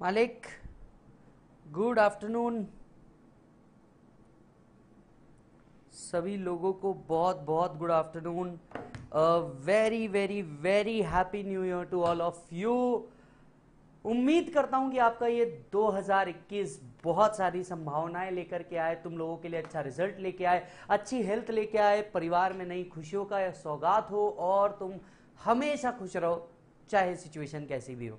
मालिक good afternoon सभी लोगों को बहुत बहुत good afternoon very very very happy new year to all of you उम्मीद करता हूं कि आपका ये 2021 बहुत सारी संभावनाएं लेकर के आए तुम लोगों के लिए अच्छा रिजल्ट लेके आए अच्छी हेल्थ लेके आए परिवार में नई खुशियों का सौगात हो और तुम हमेशा खुश रहो चाहे सिचुएशन कैसी भी हो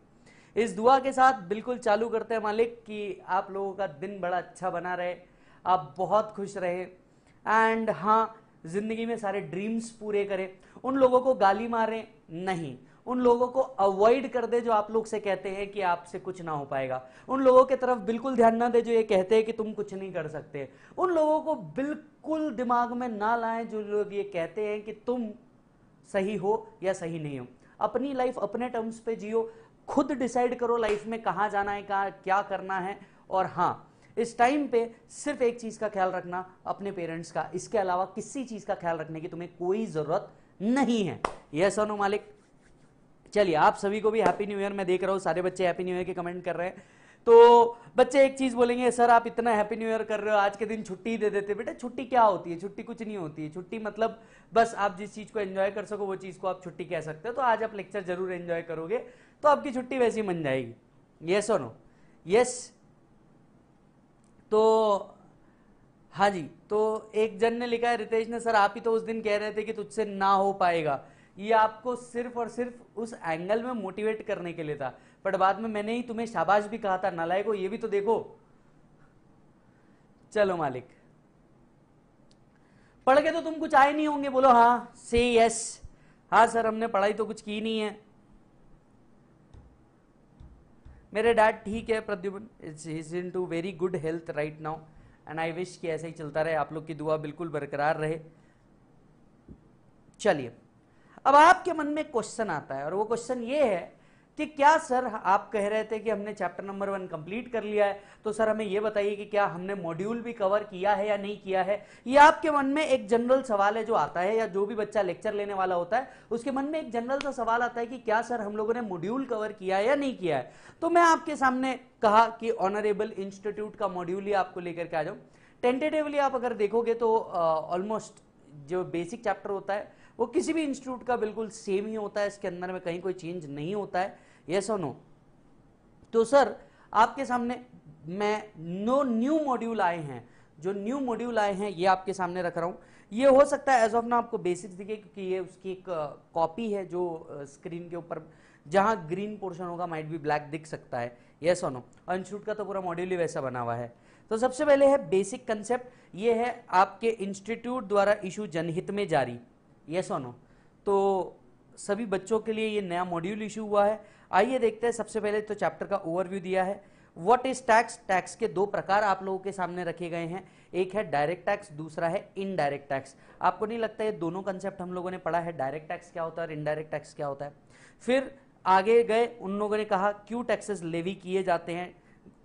इस दुआ के साथ बिल्कुल चालू करते हैं मालिक कि आप लोगों का दिन बड़ा अच्छा बना रहे आप बहुत खुश रहें एंड हाँ ज़िंदगी में सारे ड्रीम्स पूरे करें उन लोगों को गाली मारें नहीं उन लोगों को अवॉइड कर दे जो आप लोग से कहते हैं कि आपसे कुछ ना हो पाएगा उन लोगों की तरफ बिल्कुल ध्यान ना दे जो ये कहते हैं कि तुम कुछ नहीं कर सकते उन लोगों को बिल्कुल दिमाग में ना लाएं जो लोग ये कहते हैं कि तुम सही हो या सही नहीं हो अपनी लाइफ अपने टर्म्स पे जियो खुद डिसाइड करो लाइफ में कहाँ जाना है कहाँ क्या करना है और हाँ इस टाइम पे सिर्फ एक चीज़ का ख्याल रखना अपने पेरेंट्स का इसके अलावा किसी चीज़ का ख्याल रखने की तुम्हें कोई ज़रूरत नहीं है यस सोनू मालिक चलिए आप सभी को भी हैप्पी न्यू ईयर मैं देख रहा हूँ सारे बच्चे हैप्पी न्यू ईयर के कमेंट कर रहे हैं तो बच्चे एक चीज बोलेंगे सर आप इतना हैप्पी न्यू ईयर कर रहे हो आज के दिन छुट्टी दे देते बेटा छुट्टी क्या होती है छुट्टी कुछ नहीं होती है छुट्टी मतलब बस आप जिस चीज को एंजॉय कर सको वो चीज को आप छुट्टी कह सकते हो तो आज आप लेक्चर जरूर एंजॉय करोगे तो आपकी छुट्टी वैसी बन जाएगी ये और नो यस तो हाँ जी तो एक जन ने लिखा है रितेश ने सर आप ही तो उस दिन कह रहे थे कि तुझसे ना हो पाएगा ये आपको सिर्फ और सिर्फ उस एंगल में मोटिवेट करने के लिए था बट बाद में मैंने ही तुम्हें शाबाश भी कहा था नलायको ये भी तो देखो चलो मालिक पढ़ के तो तुम कुछ आए नहीं होंगे बोलो हाँ से यस हाँ सर हमने पढ़ाई तो कुछ की नहीं है मेरे डैड ठीक है Pradyuman it's is in to very good health right now and I wish कि ऐसा ही चलता रहे आप लोग की दुआ बिल्कुल बरकरार रहे चलिए अब आपके मन में क्वेश्चन आता है और वो क्वेश्चन ये है कि क्या सर आप कह रहे थे कि हमने चैप्टर नंबर वन कंप्लीट कर लिया है तो सर हमें यह बताइए कि क्या हमने मॉड्यूल भी कवर किया है या नहीं किया है ये आपके मन में एक जनरल सवाल है जो आता है या जो भी बच्चा लेक्चर लेने वाला होता है उसके मन में एक जनरल सा सवाल आता है कि क्या सर हम लोगों ने मॉड्यूल कवर किया है या नहीं किया है तो मैं आपके सामने कहा कि ऑनरेबल इंस्टीट्यूट का मॉड्यूल ही आपको लेकर के आ जाऊँ टेंटेटिवली आप अगर देखोगे तो ऑलमोस्ट जो बेसिक चैप्टर होता है वो किसी भी इंस्टीट्यूट का बिल्कुल सेम ही होता है इसके अंदर में कहीं कोई चेंज नहीं होता है यस और नो तो सर आपके सामने मैं नो न्यू मॉड्यूल आए हैं जो न्यू मॉड्यूल आए हैं ये आपके सामने रख रहा हूँ ये हो सकता है एज ऑफ ना आपको बेसिक्स दिखे क्योंकि ये उसकी एक कॉपी है जो स्क्रीन के ऊपर जहाँ ग्रीन पोर्शन होगा माइट भी ब्लैक दिख सकता है ये और नो और इंस्टीट्यूट का तो पूरा मॉड्यूल ही वैसा बना हुआ है तो सबसे पहले है बेसिक कंसेप्ट ये है आपके इंस्टीट्यूट द्वारा इशू जनहित में जारी ये और नो तो सभी बच्चों के लिए ये नया मॉड्यूल इशू हुआ है आइए देखते हैं सबसे पहले तो चैप्टर का ओवरव्यू दिया है व्हाट इज टैक्स टैक्स के दो प्रकार आप लोगों के सामने रखे गए हैं एक है डायरेक्ट टैक्स दूसरा है इनडायरेक्ट टैक्स आपको नहीं लगता ये दोनों कंसेप्ट हम लोगों ने पढ़ा है डायरेक्ट टैक्स क्या होता है और इनडायरेक्ट टैक्स क्या होता है फिर आगे गए उन लोगों ने कहा क्यों टैक्सेस लेवी किए जाते हैं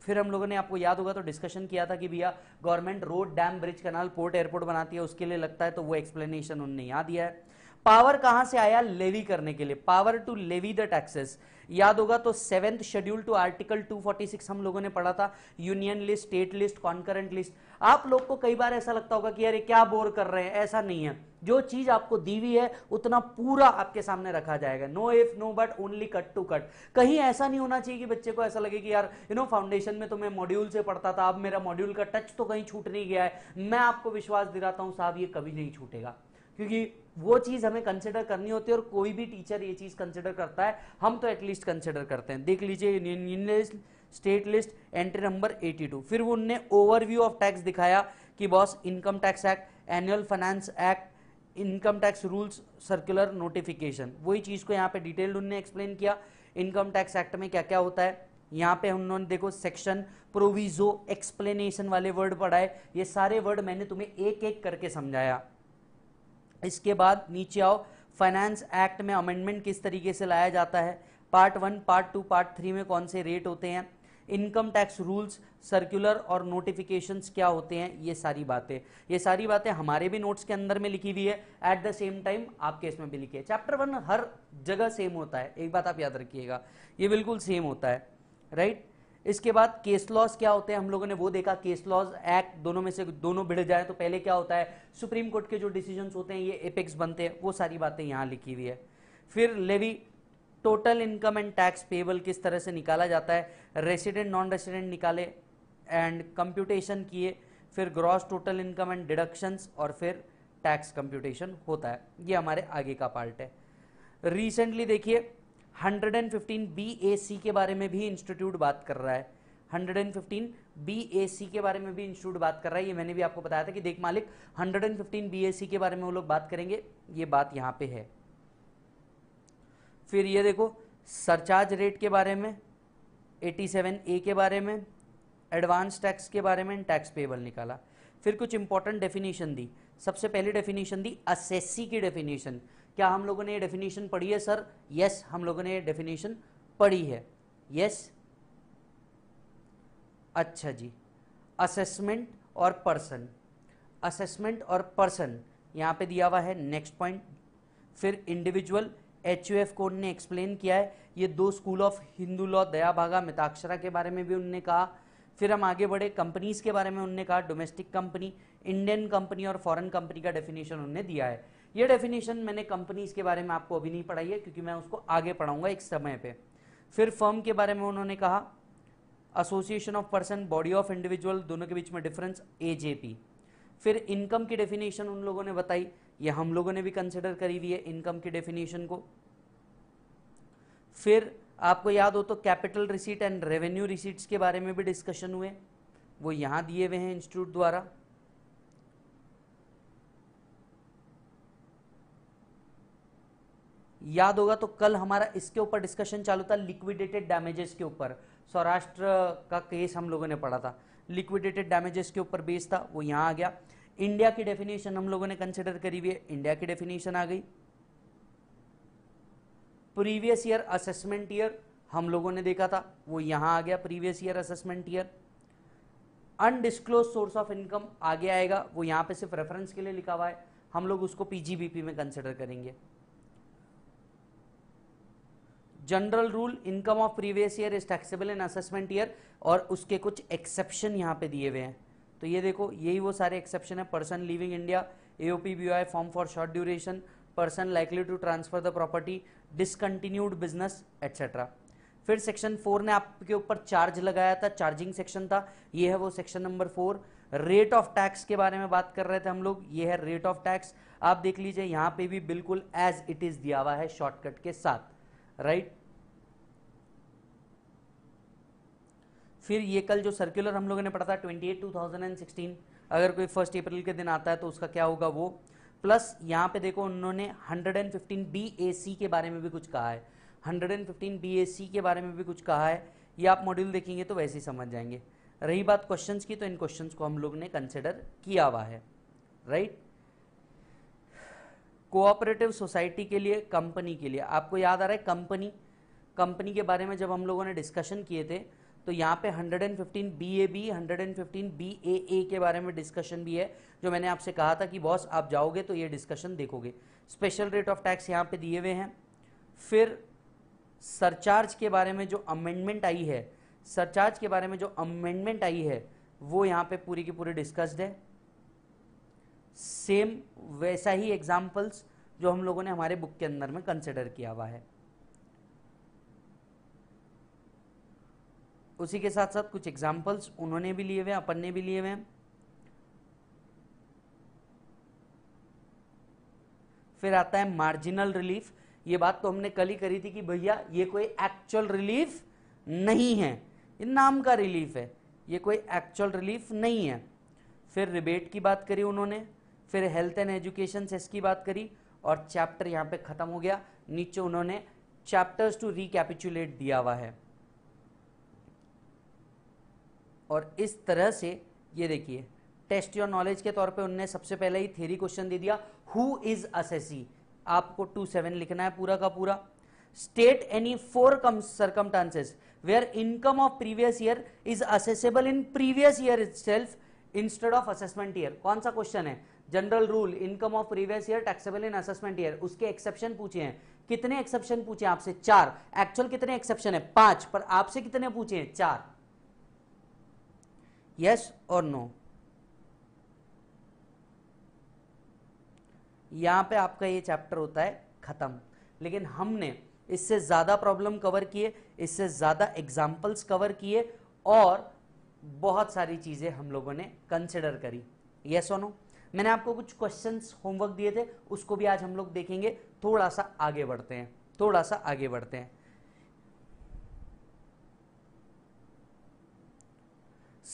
फिर हम लोगों ने आपको याद होगा तो डिस्कशन किया था कि भैया government road dam bridge canal port airport बनाती है उसके लिए लगता है तो वो एक्सप्लेनेशन उनने यहाँ दिया है पावर कहां से आया लेवी करने के लिए power to levy the taxes याद होगा तो सेवेंथ शेड्यूल टू आर्टिकल 246 हम लोगों ने पढ़ा था union list state list concurrent list आप लोग को कई बार ऐसा लगता होगा कि यार ये क्या बोर कर रहे हैं ऐसा नहीं है जो चीज आपको दी हुई है उतना पूरा आपके सामने रखा जाएगा no if no but only cut to cut कहीं ऐसा नहीं होना चाहिए कि बच्चे को ऐसा लगे कि यार यू नो फाउंडेशन में तो मैं मॉड्यूल से पढ़ता था अब मेरा मॉड्यूल का टच तो कहीं छूट नहीं गया है मैं आपको विश्वास दिलाता हूं साहब ये कभी नहीं छूटेगा क्योंकि वो चीज हमें कंसिडर करनी होती है और कोई भी टीचर ये चीज कंसिडर करता है हम तो एटलीस्ट कंसिडर करते हैं देख लीजिए union list state list entry number 82 फिर वो उनने ओवरव्यू ऑफ टैक्स दिखाया कि boss income tax act annual finance act income tax rules circular notification वही चीज को यहाँ पे डिटेल्ड उनने एक्सप्लेन किया इनकम टैक्स एक्ट में क्या क्या होता है यहाँ पे उन्होंने देखो सेक्शन प्रोविजो एक्सप्लेनेशन वाले वर्ड पढ़ाए ये सारे वर्ड मैंने तुम्हें एक एक करके समझाया इसके बाद नीचे आओ फाइनेंस एक्ट में अमेंडमेंट किस तरीके से लाया जाता है part one part two part three में कौन से रेट होते हैं इनकम टैक्स रूल्स सर्कुलर और नोटिफिकेशंस क्या होते हैं ये सारी बातें ये सारी बातें हमारे भी नोट्स के अंदर में लिखी हुई है एट द सेम टाइम आपके इसमें भी लिखी है चैप्टर वन हर जगह सेम होता है एक बात आप याद रखिएगा ये बिल्कुल सेम होता है राइट इसके बाद केस लॉस क्या होते हैं हम लोगों ने वो देखा केस लॉस एक्ट दोनों में से दोनों भिड़ जाए तो पहले क्या होता है सुप्रीम कोर्ट के जो डिसीजन होते हैं ये एपेक्स बनते हैं वो सारी बातें यहाँ लिखी हुई है फिर levy total income and tax payable किस तरह से निकाला जाता है रेसिडेंट नॉन रेसिडेंट निकाले एंड कंप्यूटेशन किए फिर gross total income and deductions और फिर टैक्स कंप्यूटेशन होता है ये हमारे आगे का पार्ट है रिसेंटली देखिए 115 BAC के बारे में भी इंस्टीट्यूट बात कर रहा है 115 BAC के बारे में भी इंस्टीट्यूट बात कर रहा है ये मैंने भी आपको बताया था कि देख मालिक 115 BAC के बारे में वो लोग बात करेंगे ये बात यहाँ पे है फिर ये देखो सरचार्ज रेट के बारे में 87 ए के बारे में एडवांस टैक्स के बारे में टैक्स पेबल निकाला फिर कुछ इंपॉर्टेंट डेफिनेशन दी सबसे पहली डेफिनेशन दी असेसी की डेफिनेशन क्या हम लोगों ने ये डेफिनेशन पढ़ी है सर यस हम लोगों ने ये डेफिनेशन पढ़ी है यस अच्छा जी असेसमेंट और पर्सन असेसमेंट और पर्सन यहाँ पे दिया हुआ है नेक्स्ट पॉइंट फिर individual H U F code ने एक्सप्लेन किया है ये दो school of Hindu law Dayabhaga Mitakshara के बारे में भी उनने कहा फिर हम आगे बढ़े कंपनीज के बारे में उनने कहा डोमेस्टिक कंपनी इंडियन कंपनी और फॉरेन कंपनी का डेफिनेशन उनने दिया है ये डेफिनेशन मैंने कंपनीज के बारे में आपको अभी नहीं पढ़ाई है क्योंकि मैं उसको आगे पढ़ाऊंगा एक समय पे फिर फर्म के बारे में उन्होंने कहा association of person body of individual दोनों के बीच में डिफरेंस एजेपी फिर इनकम की डेफिनेशन उन लोगों ने बताई ये हम लोगों ने भी कंसिडर करी हुई है इनकम की डेफिनेशन को फिर आपको याद हो तो capital receipt and revenue receipts के बारे में भी डिस्कशन हुए वो यहाँ दिए हुए हैं इंस्टीट्यूट द्वारा याद होगा तो कल हमारा इसके ऊपर डिस्कशन चालू था लिक्विडेटेड डैमेजेस के ऊपर सौराष्ट्र का केस हम लोगों ने पढ़ा था लिक्विडेटेड डैमेजेस के ऊपर बेस था वो यहाँ आ गया इंडिया की डेफिनेशन हम लोगों ने कंसिडर करी हुई है इंडिया की डेफिनेशन आ गई प्रीवियस ईयर असेसमेंट ईयर हम लोगों ने देखा था वो यहाँ आ गया previous year assessment year undisclosed source of income आगे आएगा वो यहाँ पे सिर्फ रेफरेंस के लिए लिखा हुआ है हम लोग उसको पीजीबीपी में कंसिडर करेंगे general rule income of previous year is taxable in assessment year और उसके कुछ एक्सेप्शन यहाँ पे दिए हुए हैं तो ये देखो यही वो सारे एक्सेप्शन है person living India A P B I form for short duration person likely to transfer the property discontinued business etcetera फिर सेक्शन फोर ने आपके ऊपर चार्ज लगाया था चार्जिंग सेक्शन था ये है वो section number four rate of tax के बारे में बात कर रहे थे हम लोग ये है रेट ऑफ टैक्स आप देख लीजिए यहाँ पे भी बिल्कुल एज इट इज दिया हुआ है शॉर्टकट के साथ राइट फिर ये कल जो सर्कुलर हम लोगों ने पढ़ा था twenty eight two thousand and sixteen अगर कोई फर्स्ट अप्रैल के दिन आता है तो उसका क्या होगा वो प्लस यहाँ पे देखो उन्होंने 115 BAC के बारे में भी कुछ कहा है 115 BAC के बारे में भी कुछ कहा है ये आप मॉड्यूल देखेंगे तो वैसे ही समझ जाएंगे रही बात क्वेश्चंस की तो इन क्वेश्चंस को हम लोग ने कंसिडर किया हुआ है राइट right? कोऑपरेटिव सोसाइटी के लिए कंपनी के लिए आपको याद आ रहा है कंपनी कंपनी के बारे में जब हम लोगों ने डिस्कशन किए थे तो यहाँ पे 115 BAB 115 BAA के बारे में डिस्कशन भी है जो मैंने आपसे कहा था कि बॉस आप जाओगे तो ये डिस्कशन देखोगे स्पेशल रेट ऑफ टैक्स यहाँ पे दिए हुए हैं फिर सरचार्ज के बारे में जो अमेंडमेंट आई है सरचार्ज के बारे में जो अमेंडमेंट आई है वो यहाँ पे पूरी की पूरी डिस्कस्ड है सेम वैसा ही एग्जाम्पल्स जो हम लोगों ने हमारे बुक के अंदर में कंसिडर किया हुआ है उसी के साथ साथ कुछ एग्जाम्पल्स उन्होंने भी लिए हुए अपन ने भी लिए हुए हैं फिर आता है मार्जिनल रिलीफ ये बात तो हमने कल ही करी थी कि भैया ये कोई एक्चुअल रिलीफ नहीं है ये नाम का रिलीफ है ये कोई एक्चुअल रिलीफ नहीं है फिर रिबेट की बात करी उन्होंने फिर हेल्थ एंड एजुकेशन सेस की बात करी और चैप्टर यहाँ पे ख़त्म हो गया नीचे उन्होंने चैप्टर्स टू रिकैपिचुलेट दिया हुआ है और इस तरह से ये देखिए टेस्ट योर नॉलेज के तौर पे उनने सबसे पहले ही थेरी क्वेश्चन दे दिया हु इज असेसी आपको टू सेवन लिखना है पूरा का पूरा state any four come circumstances where income of previous year is assessable in previous year itself instead of assessment year कौन सा क्वेश्चन है general rule income of previous year taxable in assessment year उसके exception पूछे हैं कितने exception पूछे आपसे चार एक्चुअल कितने एक्सेप्शन है पांच पर आपसे कितने पूछे हैं चार यस और नो यहां पे आपका ये चैप्टर होता है खत्म लेकिन हमने इससे ज़्यादा प्रॉब्लम कवर किए इससे ज़्यादा एग्जाम्पल्स कवर किए और बहुत सारी चीज़ें हम लोगों ने कंसिडर करी यस और नो मैंने आपको कुछ क्वेश्चंस होमवर्क दिए थे उसको भी आज हम लोग देखेंगे थोड़ा सा आगे बढ़ते हैं थोड़ा सा आगे बढ़ते हैं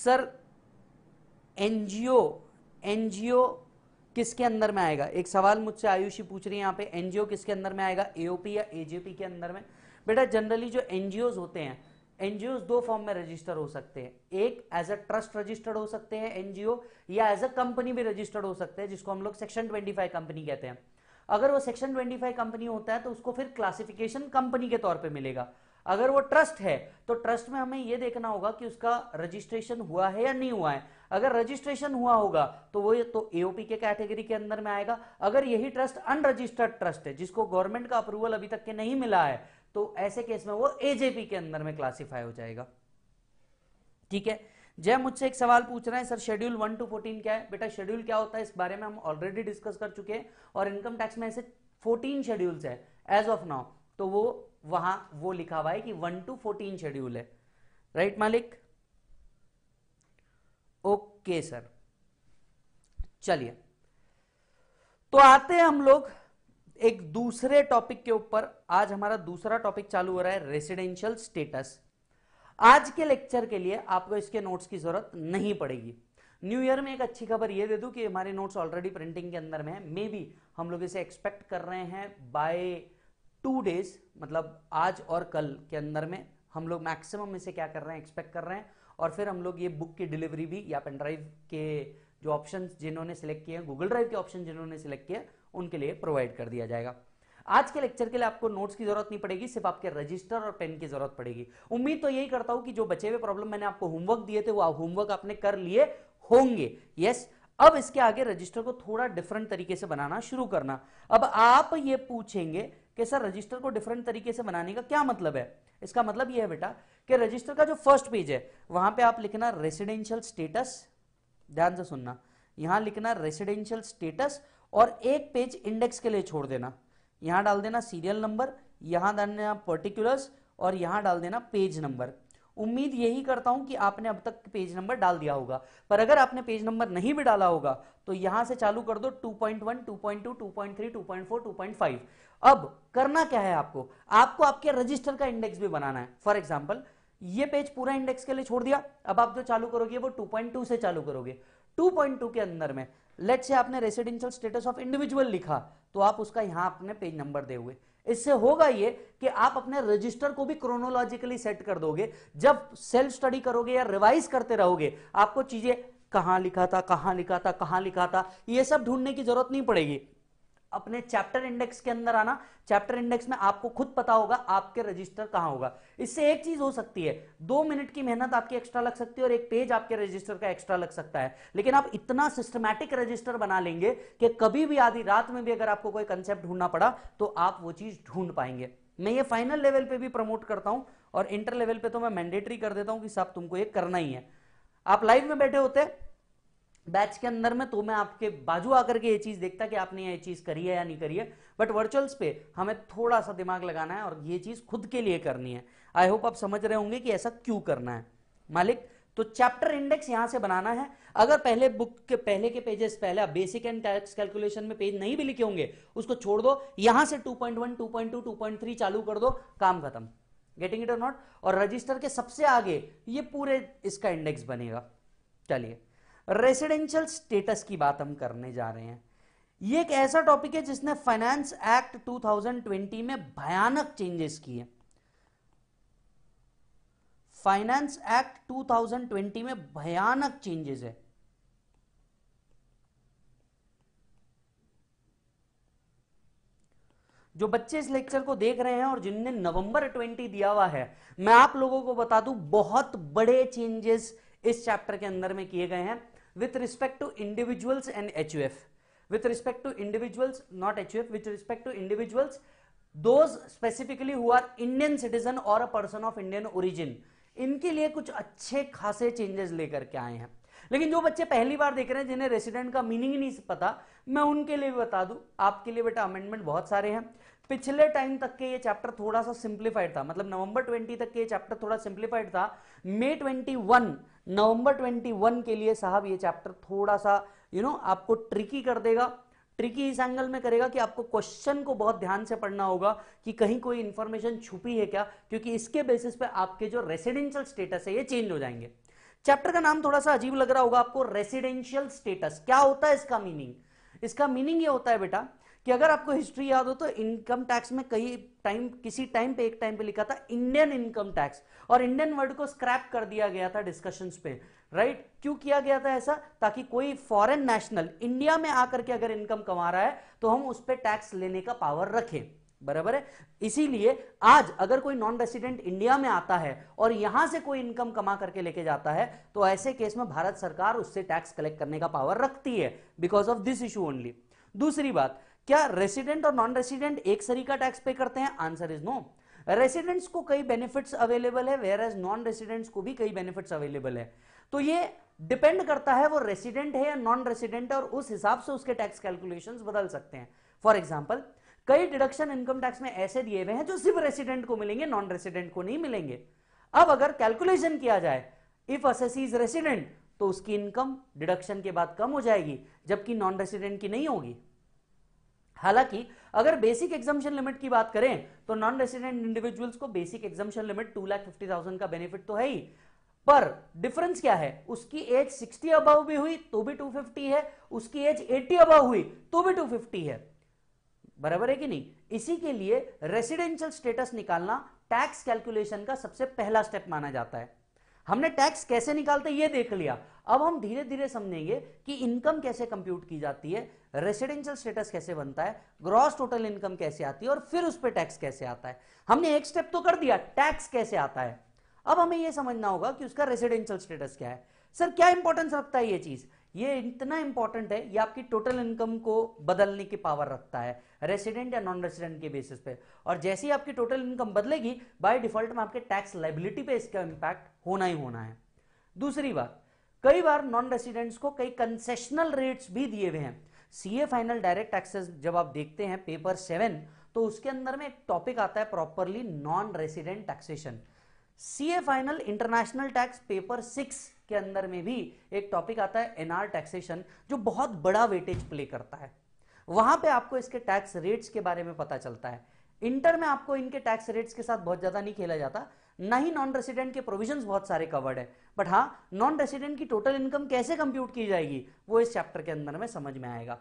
सर एनजीओ एनजीओ किसके अंदर में आएगा एक सवाल मुझसे आयुषी पूछ रही है यहां पे एनजीओ किसके अंदर में आएगा एओपी या एजेपी के अंदर में बेटा जनरली जो एनजीओ होते हैं एनजीओ दो फॉर्म में रजिस्टर हो सकते हैं एक एज अ ट्रस्ट रजिस्टर्ड हो सकते हैं एनजीओ या एज अ कंपनी भी रजिस्टर्ड हो सकते हैं जिसको हम लोग सेक्शन 25 कंपनी कहते हैं अगर वो सेक्शन 25 कंपनी होता है तो उसको फिर क्लासिफिकेशन कंपनी के तौर पे मिलेगा अगर वो ट्रस्ट है तो ट्रस्ट में हमें यह देखना होगा कि उसका रजिस्ट्रेशन हुआ है या नहीं हुआ है अगर रजिस्ट्रेशन हुआ होगा तो वो तो एओपी के कैटेगरी के अंदर में आएगा अगर यही ट्रस्ट अनरजिस्टर्ड ट्रस्ट है जिसको गवर्नमेंट का अप्रूवल अभी तक के नहीं मिला है तो ऐसे केस में वो एजेपी के अंदर में क्लासीफाई हो जाएगा ठीक है जय मुझसे एक सवाल पूछ रहे हैं sir schedule one two fourteen क्या है बेटा शेड्यूल क्या होता है इस बारे में हम ऑलरेडी डिस्कस कर चुके हैं और इनकम टैक्स में ऐसे फोर्टीन शेड्यूल्स है एज ऑफ नाउ तो वो वहां वो लिखा हुआ है कि वन टू फोर्टीन शेड्यूल है राइट मालिक ओके सर चलिए तो आते हैं हम लोग एक दूसरे टॉपिक के ऊपर आज हमारा दूसरा टॉपिक चालू हो रहा है रेसिडेंशियल स्टेटस आज के लेक्चर के लिए आपको इसके नोट्स की जरूरत नहीं पड़ेगी न्यू ईयर में एक अच्छी खबर यह दे दूं कि हमारे नोट्स ऑलरेडी प्रिंटिंग के अंदर में है मे बी हम लोग इसे एक्सपेक्ट कर रहे हैं बाय टू डेज मतलब आज और कल के अंदर में हम लोग मैक्सिमम इसे क्या कर रहे हैं एक्सपेक्ट कर रहे हैं और फिर हम लोग ये बुक की डिलीवरी भी या पेन ड्राइव के जो ऑप्शन जिन्होंने सेलेक्ट किए हैं गूगल ड्राइव के ऑप्शन जिन्होंने सेलेक्ट किया उनके लिए प्रोवाइड कर दिया जाएगा आज के लेक्चर के लिए आपको नोट्स की जरूरत नहीं पड़ेगी सिर्फ आपके रजिस्टर और पेन की जरूरत पड़ेगी उम्मीद तो यही करता हूं कि जो बचे हुए प्रॉब्लम मैंने आपको होमवर्क दिए थे वो आप होमवर्क आपने कर लिए होंगे यस अब इसके आगे रजिस्टर को थोड़ा डिफरेंट तरीके से बनाना शुरू करना अब आप ये पूछेंगे कि सर रजिस्टर को डिफरेंट तरीके से बनाने का क्या मतलब है इसका मतलब यह है बेटा कि रजिस्टर का जो फर्स्ट पेज है वहां पे आप लिखना रेसिडेंशियल स्टेटस ध्यान से सुनना यहां लिखना रेसिडेंशियल स्टेटस और एक पेज इंडेक्स के लिए छोड़ देना यहाँ डाल देना सीरियल नंबर यहाँ डाल देना पर्टिकुलर्स और यहाँ डाल देना पेज नंबर उम्मीद यही करता हूं कि आपने अब तक पेज नंबर डाल दिया होगा पर अगर आपने पेज नंबर नहीं भी डाला होगा तो यहां से चालू कर दो 2.1, 2.2, 2.3, 2.4, 2.5 अब करना क्या है आपको आपको आपके रजिस्टर का इंडेक्स भी बनाना है फॉर एग्जाम्पल ये पेज पूरा इंडेक्स के लिए छोड़ दिया अब आप जो चालू करोगे वो टू से चालू करोगे टू के अंदर में लेट से आपने रेसिडेंशियल स्टेटस ऑफ इंडिविजुअल लिखा तो आप उसका यहां अपने पेज नंबर दे हुए इससे होगा ये कि आप अपने रजिस्टर को भी क्रोनोलॉजिकली सेट कर दोगे जब सेल्फ स्टडी करोगे या रिवाइज करते रहोगे आपको चीजें कहां लिखा था कहां लिखा था कहां लिखा था ये सब ढूंढने की जरूरत नहीं पड़ेगी अपने चैप्टर इंडेक्स के अंदर आना चैप्टर इंडेक्स में आपको खुद पता होगा आपके रजिस्टर कहां होगा इससे एक चीज हो सकती है दो मिनट की मेहनत आपकी एक्स्ट्रा लग सकती है और एक पेज आपके रजिस्टर का एक्स्ट्रा लग सकता है लेकिन आप इतना सिस्टमैटिक रजिस्टर बना लेंगे कि कभी भी आधी रात में भी अगर आपको कोई कंसेप्ट ढूंढना पड़ा तो आप वो चीज ढूंढ पाएंगे मैं ये फाइनल लेवल पे भी प्रमोट करता हूं और इंटर लेवल पे तो मैं मैंडेटरी कर देता हूं कि साहब तुमको ये करना ही है आप लाइव में बैठे होते हैं बैच के अंदर में तो मैं आपके बाजू आकर के ये चीज देखता कि आपने ये चीज करी है या नहीं करी है बट वर्चुअल्स पे हमें थोड़ा सा दिमाग लगाना है और ये चीज खुद के लिए करनी है आई होप आप समझ रहे होंगे कि ऐसा क्यों करना है मालिक तो चैप्टर इंडेक्स यहां से बनाना है अगर पहले बुक के पहले के पेजेस पहले आप बेसिक एंड टैक्स कैलकुलेशन में पेज नहीं भी लिखे होंगे उसको छोड़ दो यहां से 2.1 2.2 2.3 चालू कर दो काम खत्म गेटिंग इट और नॉट और रजिस्टर के सबसे आगे ये पूरे इसका इंडेक्स बनेगा चलिए रेसिडेंशियल स्टेटस की बात हम करने जा रहे हैं ये एक ऐसा टॉपिक है जिसने फाइनेंस एक्ट 2020 में भयानक चेंजेस किए फाइनेंस एक्ट 2020 में भयानक चेंजेस है जो बच्चे इस लेक्चर को देख रहे हैं और जिनने नवंबर 20 दिया हुआ है मैं आप लोगों को बता दूं बहुत बड़े चेंजेस इस चैप्टर के अंदर में किए गए हैं with respect to individuals and HUF. With respect to individuals, not HUF, with respect to individuals, those specifically who are Indian citizen or a person of Indian origin, इनके लिए कुछ अच्छे खासे चेंजेस लेकर के आए हैं लेकिन जो बच्चे पहली बार देख रहे हैं जिन्हें रेसिडेंट का मीनिंग ही नहीं पता मैं उनके लिए भी बता दूं आपके लिए बेटा अमेंडमेंट बहुत सारे हैं पिछले टाइम तक के ये चैप्टर थोड़ा सा सिंप्लीफाइड था मतलब नवंबर 20 तक के ये चैप्टर थोड़ा सिंप्लीफाइड था मे 21 नवंबर 21 के लिए साहब ये चैप्टर थोड़ा सा यू नो आपको ट्रिकी कर देगा ट्रिकी इस एंगल में करेगा कि आपको क्वेश्चन को बहुत ध्यान से पढ़ना होगा कि कहीं कोई इंफॉर्मेशन छुपी है क्या क्योंकि इसके बेसिस पे आपके जो रेसिडेंशियल स्टेटस है ये चेंज हो जाएंगे चैप्टर का नाम थोड़ा सा अजीब लग रहा होगा आपको रेसिडेंशियल स्टेटस क्या होता है इसका मीनिंग इसका मीनिंग ये होता है बेटा कि अगर आपको हिस्ट्री याद हो तो इनकम टैक्स में कई टाइम किसी टाइम पे एक टाइम पे लिखा था इंडियन इनकम टैक्स और इंडियन वर्ड को स्क्रैप कर दिया गया था डिस्कशन पे राइट right? क्यों किया गया था ऐसा ताकि कोई फॉरेन नेशनल इंडिया में आकर के अगर इनकम कमा रहा है तो हम उस पर टैक्स लेने का पावर रखें बराबर है इसीलिए आज अगर कोई नॉन रेसिडेंट इंडिया में आता है और यहां से कोई इनकम कमा करके लेके जाता है तो ऐसे केस में भारत सरकार उससे टैक्स कलेक्ट करने का पावर रखती है because of this issue only दूसरी बात क्या रेसिडेंट और नॉन रेसिडेंट एक सरी का टैक्स पे करते हैं आंसर इज नो रेसिडेंट्स को कई बेनिफिट्स अवेलेबल है वेयर एज नॉन रेसिडेंट्स को भी कई बेनिफिट्स अवेलेबल है तो ये डिपेंड करता है वो रेसिडेंट है या नॉन रेसिडेंट है और उस हिसाब से उसके टैक्स कैलकुलेशंस बदल सकते हैं फॉर एग्जाम्पल कई डिडक्शन इनकम टैक्स में ऐसे दिए हुए हैं जो सिर्फ रेसिडेंट को मिलेंगे नॉन रेसिडेंट को नहीं मिलेंगे अब अगर कैलकुलेशन किया जाए इफ असेसी इज रेसिडेंट तो उसकी इनकम डिडक्शन के बाद कम हो जाएगी जबकि नॉन रेसिडेंट की नहीं होगी हालांकि अगर बेसिक एग्जामेशन लिमिट की बात करें तो नॉन रेसिडेंट इंडिविजुअल्स को basic exemption limit two lakh fifty thousand का बेनिफिट तो है ही पर डिफरेंस क्या है उसकी एज सिक्सटी अबव भी हुई तो भी टू फिफ्टी है उसकी एज एटी अबव हुई तो भी टू फिफ्टी है बराबर है कि नहीं इसी के लिए रेसिडेंशियल स्टेटस निकालना टैक्स कैलकुलेशन का सबसे पहला स्टेप माना जाता है हमने टैक्स कैसे निकालते ये देख लिया अब हम धीरे धीरे समझेंगे कि इनकम कैसे कंप्यूट की जाती है रेसिडेंशियल स्टेटस कैसे बनता है ग्रॉस टोटल इनकम कैसे आती है और फिर उस पर टैक्स कैसे आता है हमने एक स्टेप तो कर दिया टैक्स कैसे आता है अब हमें यह समझना होगा कि उसका रेसिडेंशियल स्टेटस क्या है सर क्या इंपॉर्टेंस रखता है यह चीज ये इतना इंपॉर्टेंट है ये आपकी टोटल इनकम को बदलने की पावर रखता है रेसिडेंट या नॉन रेसिडेंट के बेसिस पे और जैसे ही आपकी टोटल इनकम बदलेगी बाय डिफॉल्ट में आपके टैक्स लाइबिलिटी पे इसका इंपैक्ट होना ही होना है दूसरी बात कई बार नॉन रेसिडेंट्स को कई कंसेशनल रेट्स भी दिए हुए हैं सीए फाइनल डायरेक्ट टैक्सेस जब आप देखते हैं पेपर सेवन तो उसके अंदर में एक टॉपिक आता है properly non resident taxation CA final international tax paper six के अंदर में भी एक टॉपिक आता है एनआर टैक्सेशन जो बहुत बड़ा वेटेज प्ले करता है वहां पे आपको इसके टैक्स रेट्स के बारे में पता चलता है इंटर में आपको इनके टैक्स रेट्स के साथ बहुत ज्यादा नहीं खेला जाता ना ही नॉन रेसिडेंट के प्रोविजंस बहुत सारे कवर्ड है बट हाँ नॉन रेसिडेंट की टोटल इनकम कैसे कंप्यूट की जाएगी वो इस चैप्टर के अंदर में समझ में आएगा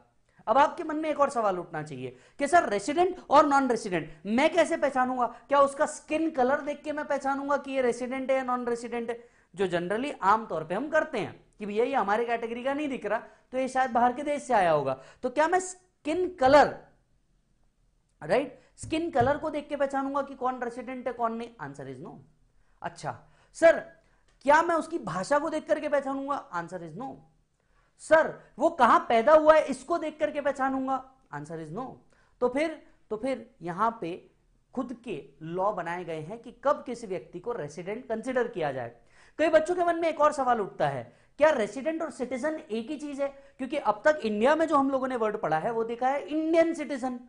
अब आपके मन में एक और सवाल उठना चाहिए कि सर रेसिडेंट और नॉन रेसिडेंट मैं कैसे पहचानूंगा क्या उसका स्किन कलर देख के मैं पहचानूंगा कि ये रेसिडेंट है या नॉन रेसिडेंट है जो जनरली आमतौर पर हम करते हैं कि भैया ये हमारे कैटेगरी का नहीं दिख रहा तो ये शायद बाहर के देश से आया होगा तो क्या मैं skin colour right skin colour को देख के पहचानूंगा कि कौन रेसिडेंट है कौन नहीं आंसर इज नो अच्छा सर क्या मैं उसकी भाषा को देख करके पहचानूंगा आंसर इज नो सर वो कहां पैदा हुआ है इसको देख करके पहचानूंगा आंसर इज नो तो फिर तो फिर यहां पे खुद के लॉ बनाए गए हैं कि कब किसी व्यक्ति को रेसिडेंट कंसिडर किया जाए कई तो बच्चों के मन में एक और सवाल उठता है क्या रेसिडेंट और सिटीजन एक ही चीज है क्योंकि अब तक इंडिया में जो हम लोगों ने वर्ड पढ़ा है वो देखा है इंडियन सिटीजन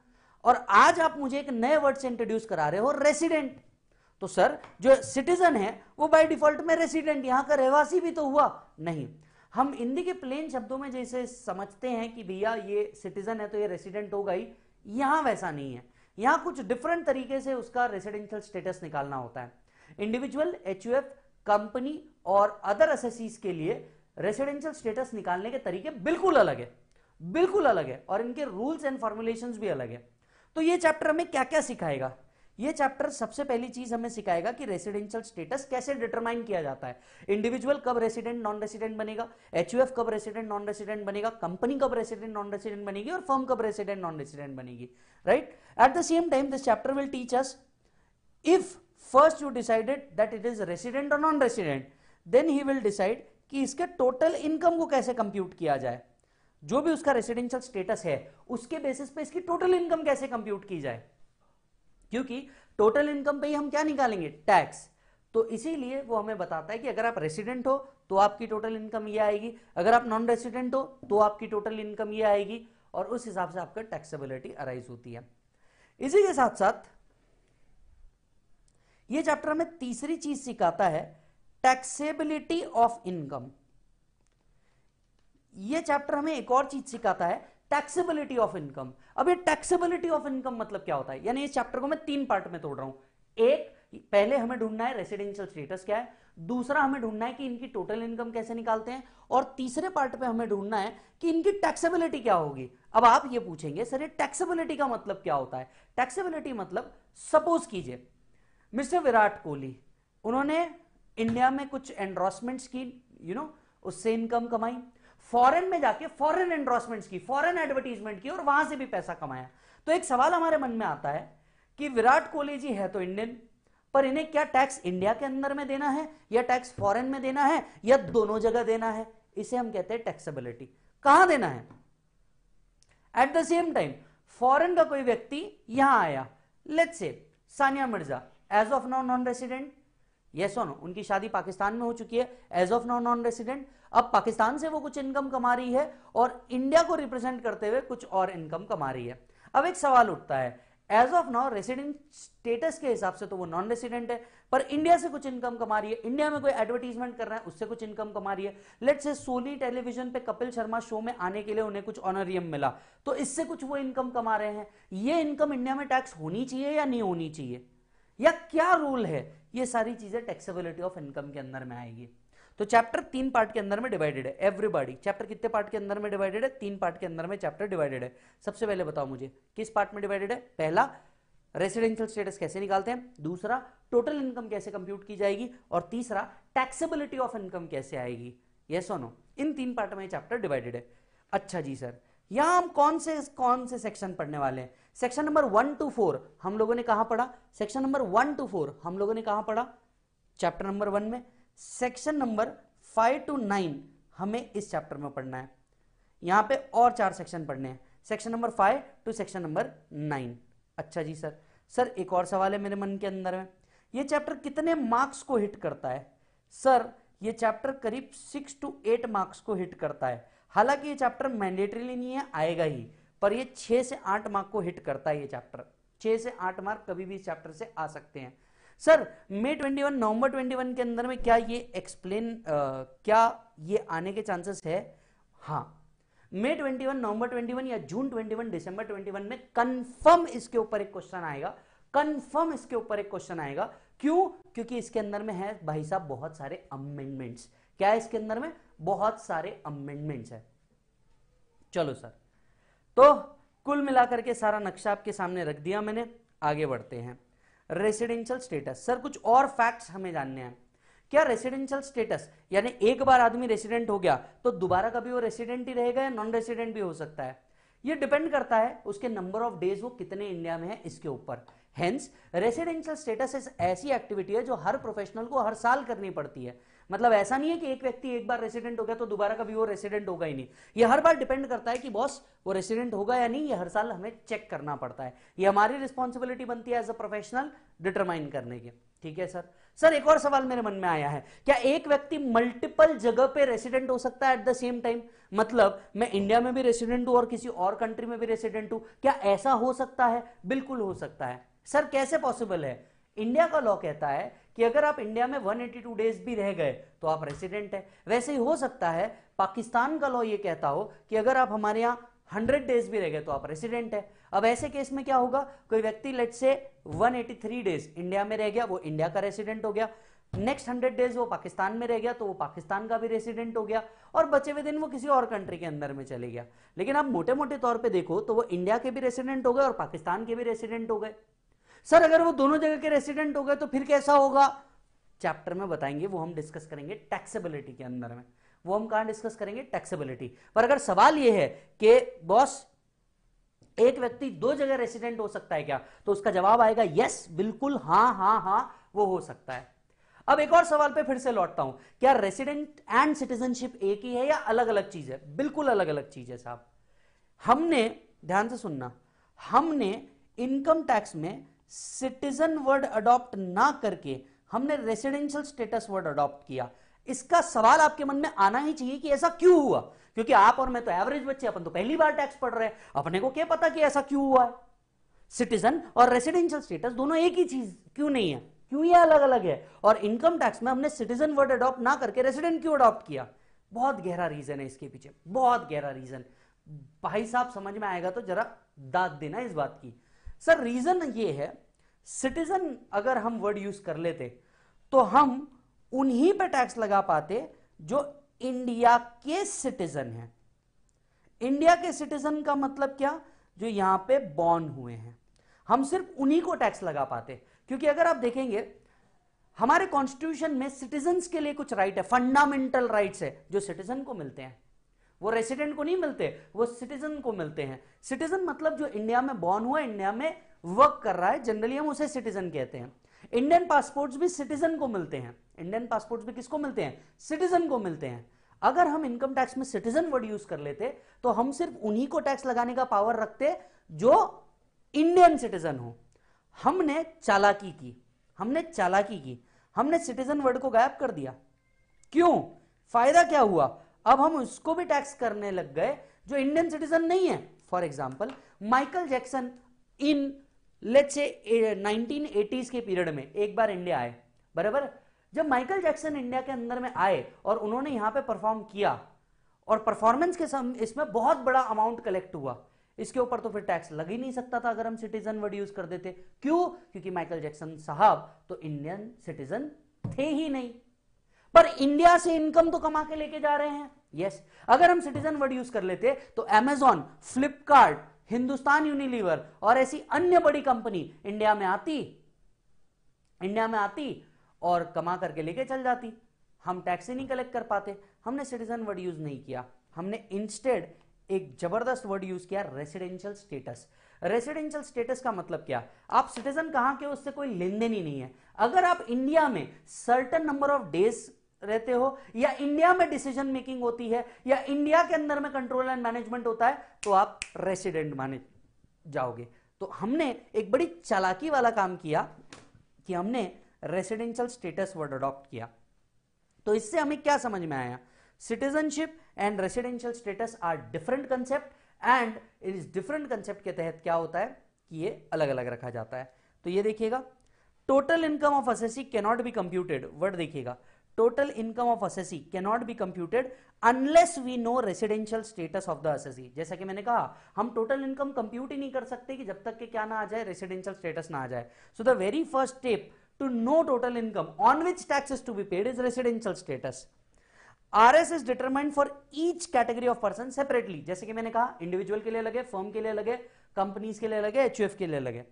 और आज आप मुझे एक नए वर्ड से इंट्रोड्यूस करा रहे हो रेसिडेंट तो सर जो सिटीजन है वो बाय डिफॉल्ट में रेसिडेंट यहां का रहवासी भी तो हुआ नहीं हम हिंदी के प्लेन शब्दों में जैसे समझते हैं कि भैया ये सिटीजन है तो ये रेसिडेंट होगा ही यहां वैसा नहीं है यहां कुछ डिफरेंट तरीके से उसका रेसिडेंशियल स्टेटस निकालना होता है individual H U F company और अदर एसेसीज के लिए रेसिडेंशियल स्टेटस निकालने के तरीके बिल्कुल अलग है बिल्कुल अलग है और इनके रूल्स एंड फॉर्मुलेशन भी अलग है तो ये चैप्टर हमें क्या क्या सिखाएगा ये चैप्टर सबसे पहली चीज हमें सिखाएगा कि रेसिडेंशियल स्टेटस कैसे डिटरमाइन किया जाता है इंडिविजुअल कब रेसिडेंट नॉन रेसिडेंट बनेगा एच कब रेसिडेंट नॉन रेसिडेंट बनेगा कंपनी कब रेसिडेंट नॉन रेसिडेंट बनेगी और फर्म कब रेसिडेंट नॉन रेसिडेंट बनेगी right at the same time this chapter will teach us if first you decided that it is resident or non-resident, then he will decide कि इसके total income को कैसे compute किया जाए जो भी उसका रेसिडेंशियल स्टेटस है उसके बेसिस पे इसकी टोटल इनकम कैसे कंप्यूट की जाए क्योंकि टोटल इनकम पे ही हम क्या निकालेंगे टैक्स तो इसीलिए वो हमें बताता है कि अगर आप रेसिडेंट हो तो आपकी टोटल इनकम ये आएगी अगर आप नॉन रेसिडेंट हो तो आपकी टोटल इनकम ये आएगी और उस हिसाब से आपका टैक्सेबिलिटी अराइज होती है इसी के साथ साथ ये चैप्टर हमें तीसरी चीज सिखाता है टैक्सेबिलिटी ऑफ इनकम ये चैप्टर हमें एक और चीज सिखाता है टैक्सेबिलिटी ऑफ इनकम अब ये टैक्सेबिलिटी ऑफ इनकम मतलब क्या होता है यानी इस चैप्टर को मैं तीन पार्ट में तोड़ रहा हूं एक पहले हमें ढूंढना है रेसिडेंशियल स्टेटस क्या है दूसरा हमें ढूंढना है कि इनकी टोटल इनकम कैसे निकालते हैं और तीसरे पार्ट पे हमें ढूंढना है कि इनकी टैक्सेबिलिटी क्या होगी अब आप ये पूछेंगे सर ये टैक्सेबिलिटी का मतलब क्या होता है टैक्सेबिलिटी मतलब सपोज कीजिए मिस्टर विराट कोहली उन्होंने इंडिया में कुछ एंड्रॉसमेंट की यू नो उससे इनकम कमाई फॉरेन में जाके फॉरेन एंड्रॉसमेंट की फॉरेन एडवर्टीजमेंट की और वहां से भी पैसा कमाया तो एक सवाल हमारे मन में आता है कि विराट कोहली जी है तो इंडियन पर इन्हें क्या टैक्स इंडिया के अंदर में देना है या टैक्स फॉरेन में देना है या दोनों जगह देना है इसे हम कहते हैं टैक्सेबिलिटी कहां देना है at the same time foreign का कोई व्यक्ति यहां आया let's say Sania Mirza as of now non resident yes और नो उनकी शादी पाकिस्तान में हो चुकी है as of now non resident अब पाकिस्तान से वो कुछ इनकम कमा रही है और इंडिया को रिप्रेजेंट करते हुए कुछ और इनकम कमा रही है अब एक सवाल उठता है as of now resident status के हिसाब से तो वो नॉन रेसिडेंट है पर इंडिया से कुछ इनकम कमा रही है इंडिया में कोई एडवर्टीजमेंट कर रहा है उससे कुछ इनकम कमा रही है लेट से सोनी टेलीविजन पे कपिल शर्मा शो में आने के लिए उन्हें कुछ ऑनरियम मिला तो इससे कुछ वो इनकम कमा रहे हैं ये इनकम इंडिया में टैक्स होनी चाहिए या नहीं होनी चाहिए या क्या रूल है ये सारी चीजें टैक्सेबिलिटी ऑफ इनकम के अंदर में आएगी तो चैप्टर तीन पार्ट के अंदर में डिवाइडेड है एवरीबॉडी चैप्टर कितने पार्ट के अंदर में डिवाइडेड है तीन पार्ट के अंदर में चैप्टर डिवाइडेड है सबसे पहले बताओ मुझे किस पार्ट में डिवाइडेड है पहला रेसिडेंशियल स्टेटस कैसे निकालते हैं दूसरा टोटल इनकम कैसे कंप्यूट की जाएगी और तीसरा टैक्सेबिलिटी ऑफ इनकम कैसे आएगी ये सोनो इन तीन पार्ट में चैप्टर डिवाइडेड है अच्छा जी सर यहां हम कौन से कौन से सेक्शन पढ़ने वाले हैं section number one two four हम लोगों ने कहा पढ़ा section number one two four हम लोगों ने कहा पढ़ा चैप्टर नंबर वन में section number five two nine हमें इस चैप्टर में पढ़ना है यहां पे और चार सेक्शन पढ़ने हैं section number five two section number nine अच्छा जी सर सर एक और सवाल है मेरे मन के अंदर में ये चैप्टर कितने मार्क्स को हिट करता है सर ये चैप्टर करीब सिक्स टू एट मार्क्स को हिट करता है हालांकि ये चैप्टर मैंडेटरीली नहीं है आएगा ही पर ये छह से आठ मार्क को हिट करता है ये चैप्टर छह से आठ मार्क कभी भी इस चैप्टर से आ सकते हैं sir May one November one के अंदर में क्या ये एक्सप्लेन क्या ये आने के चांसेस है हाँ मई वन नवंबर वन या June twenty one December twenty one में कंफर्म इसके ऊपर एक क्वेश्चन आएगा कंफर्म इसके ऊपर एक क्वेश्चन आएगा क्यों क्योंकि इसके अंदर में है भाई साहब बहुत सारे अमेंडमेंट्स क्या है इसके अंदर में बहुत सारे अमेंडमेंट्स है चलो सर तो कुल मिलाकर के सारा नक्शा आपके सामने रख दिया मैंने आगे बढ़ते हैं रेसिडेंशियल स्टेटस सर कुछ और फैक्ट्स हमें जानने हैं क्या रेसिडेंशियल स्टेटस यानी एक बार आदमी रेसिडेंट हो गया तो दोबारा कभी वो रेसिडेंट ही रहेगा या नॉन रेसिडेंट भी हो सकता है ये डिपेंड करता है उसके नंबर ऑफ डेज वो कितने इंडिया में है इसके ऊपर हेंस रेसिडेंशियल स्टेटस ऐसी एक्टिविटी है जो हर प्रोफेशनल को हर साल करनी पड़ती है मतलब ऐसा नहीं है कि एक व्यक्ति एक बार रेसिडेंट हो गया तो दोबारा कभी वो रेसिडेंट होगा ही नहीं ये हर बार डिपेंड करता है कि बॉस वो रेसिडेंट होगा या नहीं ये हर साल हमें चेक करना पड़ता है ये हमारी रिस्पॉन्सिबिलिटी बनती है एज अ प्रोफेशनल डिटरमाइन करने की ठीक है सर सर एक और सवाल मेरे मन में आया है क्या एक व्यक्ति मल्टीपल जगह पे रेसिडेंट हो सकता है एट द सेम टाइम मतलब मैं इंडिया में भी रेसिडेंट हूं और किसी और कंट्री में भी रेसिडेंट हूं क्या ऐसा हो सकता है बिल्कुल हो सकता है सर कैसे पॉसिबल है इंडिया का लॉ कहता है कि अगर आप इंडिया में 182 डेज भी रह गए तो आप रेसिडेंट है वैसे ही हो सकता है पाकिस्तान का लॉ ये कहता हो कि अगर आप हमारे यहाँ हंड्रेड डेज भी रह गए तो आप रेसिडेंट है अब ऐसे केस में क्या होगा कोई व्यक्ति लेट से 183 डेज इंडिया में रह गया वो इंडिया का रेसिडेंट हो गया नेक्स्ट हंड्रेड डेज वो पाकिस्तान में रह गया तो वो पाकिस्तान का भी रेसिडेंट हो गया और बचे हुए दिन वो किसी और कंट्री के अंदर में चले गया लेकिन आप मोटे मोटे तौर पे देखो तो वो इंडिया के भी रेसिडेंट हो गए और पाकिस्तान के भी रेसिडेंट हो गए सर अगर वो दोनों जगह के रेसिडेंट हो गए तो फिर कैसा होगा चैप्टर में बताएंगे वो हम डिस्कस करेंगे टैक्सेबिलिटी के अंदर में वो हम कहा डिस्कस करेंगे टैक्सेबिलिटी पर अगर सवाल ये है कि बॉस एक व्यक्ति दो जगह रेसिडेंट हो सकता है क्या तो उसका जवाब आएगा यस बिल्कुल हाँ हाँ हाँ वो हो सकता है अब एक और सवाल पे फिर से लौटता हूं क्या रेसिडेंट एंड सिटीजनशिप एक ही है या अलग अलग चीज है बिल्कुल अलग अलग चीज है साहब हमने ध्यान से सुनना हमने इनकम टैक्स में सिटीजन वर्ड अडॉप्ट ना करके हमने रेसिडेंशियल स्टेटस वर्ड अडॉप्ट किया इसका सवाल आपके मन में आना ही चाहिए कि ऐसा क्यों हुआ क्योंकि आप और मैं तो एवरेज बच्चे अपन तो पहली बार टैक्स पढ़ रहे हैं अपने को क्या पता कि ऐसा क्यों हुआ है सिटीजन और रेसिडेंशियल स्टेटस दोनों एक ही चीज क्यों नहीं है क्यों ये अलग अलग है और इनकम टैक्स में हमने सिटीजन वर्ड अडॉप्ट ना करके रेसिडेंट क्यों अडॉप्ट किया बहुत गहरा रीजन है इसके पीछे बहुत गहरा रीजन भाई साहब समझ में आएगा तो जरा दाद देना इस बात की सर रीजन ये है सिटीजन अगर हम वर्ड यूज कर लेते तो हम उन्हीं पे टैक्स लगा पाते जो इंडिया के सिटीजन हैं इंडिया के सिटीजन का मतलब क्या जो यहां पे बॉर्न हुए हैं हम सिर्फ उन्हीं को टैक्स लगा पाते क्योंकि अगर आप देखेंगे हमारे कॉन्स्टिट्यूशन में सिटीजन के लिए कुछ राइट है फंडामेंटल राइट्स है जो सिटीजन को मिलते हैं वो रेसिडेंट को नहीं मिलते वो सिटीजन को मिलते हैं सिटीजन मतलब जो इंडिया में बॉर्न हुआ इंडिया में वर्क कर रहा है जनरली हम उसे सिटीजन कहते हैं इंडियन पासपोर्ट्स भी सिटीजन को मिलते हैं इंडियन पासपोर्ट्स भी किसको मिलते हैं सिटीजन को मिलते हैं अगर हम इनकम टैक्स में सिटीजन वर्ड यूज कर लेते तो हम सिर्फ उन्हीं को टैक्स लगाने का पावर रखते जो इंडियन सिटीजन हो हमने चालाकी की हमने चालाकी की हमने सिटीजन वर्ड को गायब कर दिया क्यों फायदा क्या हुआ अब हम उसको भी टैक्स करने लग गए जो इंडियन सिटीजन नहीं है for example Michael Jackson in late से नाइनटीन के पीरियड में एक बार इंडिया आए बराबर जब माइकल जैक्सन इंडिया के अंदर में आए और उन्होंने यहां पे परफॉर्म किया और परफॉर्मेंस के समय इसमें बहुत बड़ा अमाउंट कलेक्ट हुआ इसके ऊपर तो फिर टैक्स लग ही नहीं सकता था अगर हम सिटीजन वर्ड यूज कर देते क्यों क्योंकि माइकल जैक्सन साहब तो इंडियन सिटीजन थे ही नहीं पर इंडिया से इनकम तो कमा के लेके जा रहे हैं यस yes. अगर हम सिटीजन वर्ड यूज कर लेते तो एमेजॉन फ्लिपकार्ट हिंदुस्तान यूनिलीवर और ऐसी अन्य बड़ी कंपनी इंडिया में आती इंडिया में आती और कमा करके लेके चल जाती हम टैक्स ही नहीं कलेक्ट कर पाते हमने सिटीजन वर्ड यूज नहीं किया हमने इंस्टेड एक जबरदस्त वर्ड यूज किया रेसिडेंशियल स्टेटस रेसिडेंशियल स्टेटस का मतलब क्या आप सिटीजन कहां के उससे कोई लेन देन ही नहीं है अगर आप इंडिया में सर्टन नंबर ऑफ डेज रहते हो या इंडिया में डिसीजन मेकिंग होती है या इंडिया के अंदर में कंट्रोल एंड मैनेजमेंट होता है तो आप रेसिडेंट माने जाओगे तो हमने एक बड़ी चालाकी वाला काम किया कि हमने रेसिडेंशियल स्टेटस वर्ड अडॉप्ट किया तो इससे हमें क्या समझ में आया citizenship and residential status are different concept and इस डिफरेंट कंसेप्ट के तहत क्या होता है कि ये अलग अलग रखा जाता है तो ये देखिएगा total income of assessee cannot be computed word देखिएगा total income of assessee cannot be computed unless we know residential status of the assessee जैसा कि मैंने कहा हम total income compute ही नहीं कर सकते कि जब तक के क्या ना आ जाए residential status ना आ जाए so the very first step to know total income on which taxes to be paid is residential status RS is determined for each category of person separately जैसे कि मैंने कहा individual के लिए लगे firm के लिए लगे companies के लिए लगे HUF के लिए लगे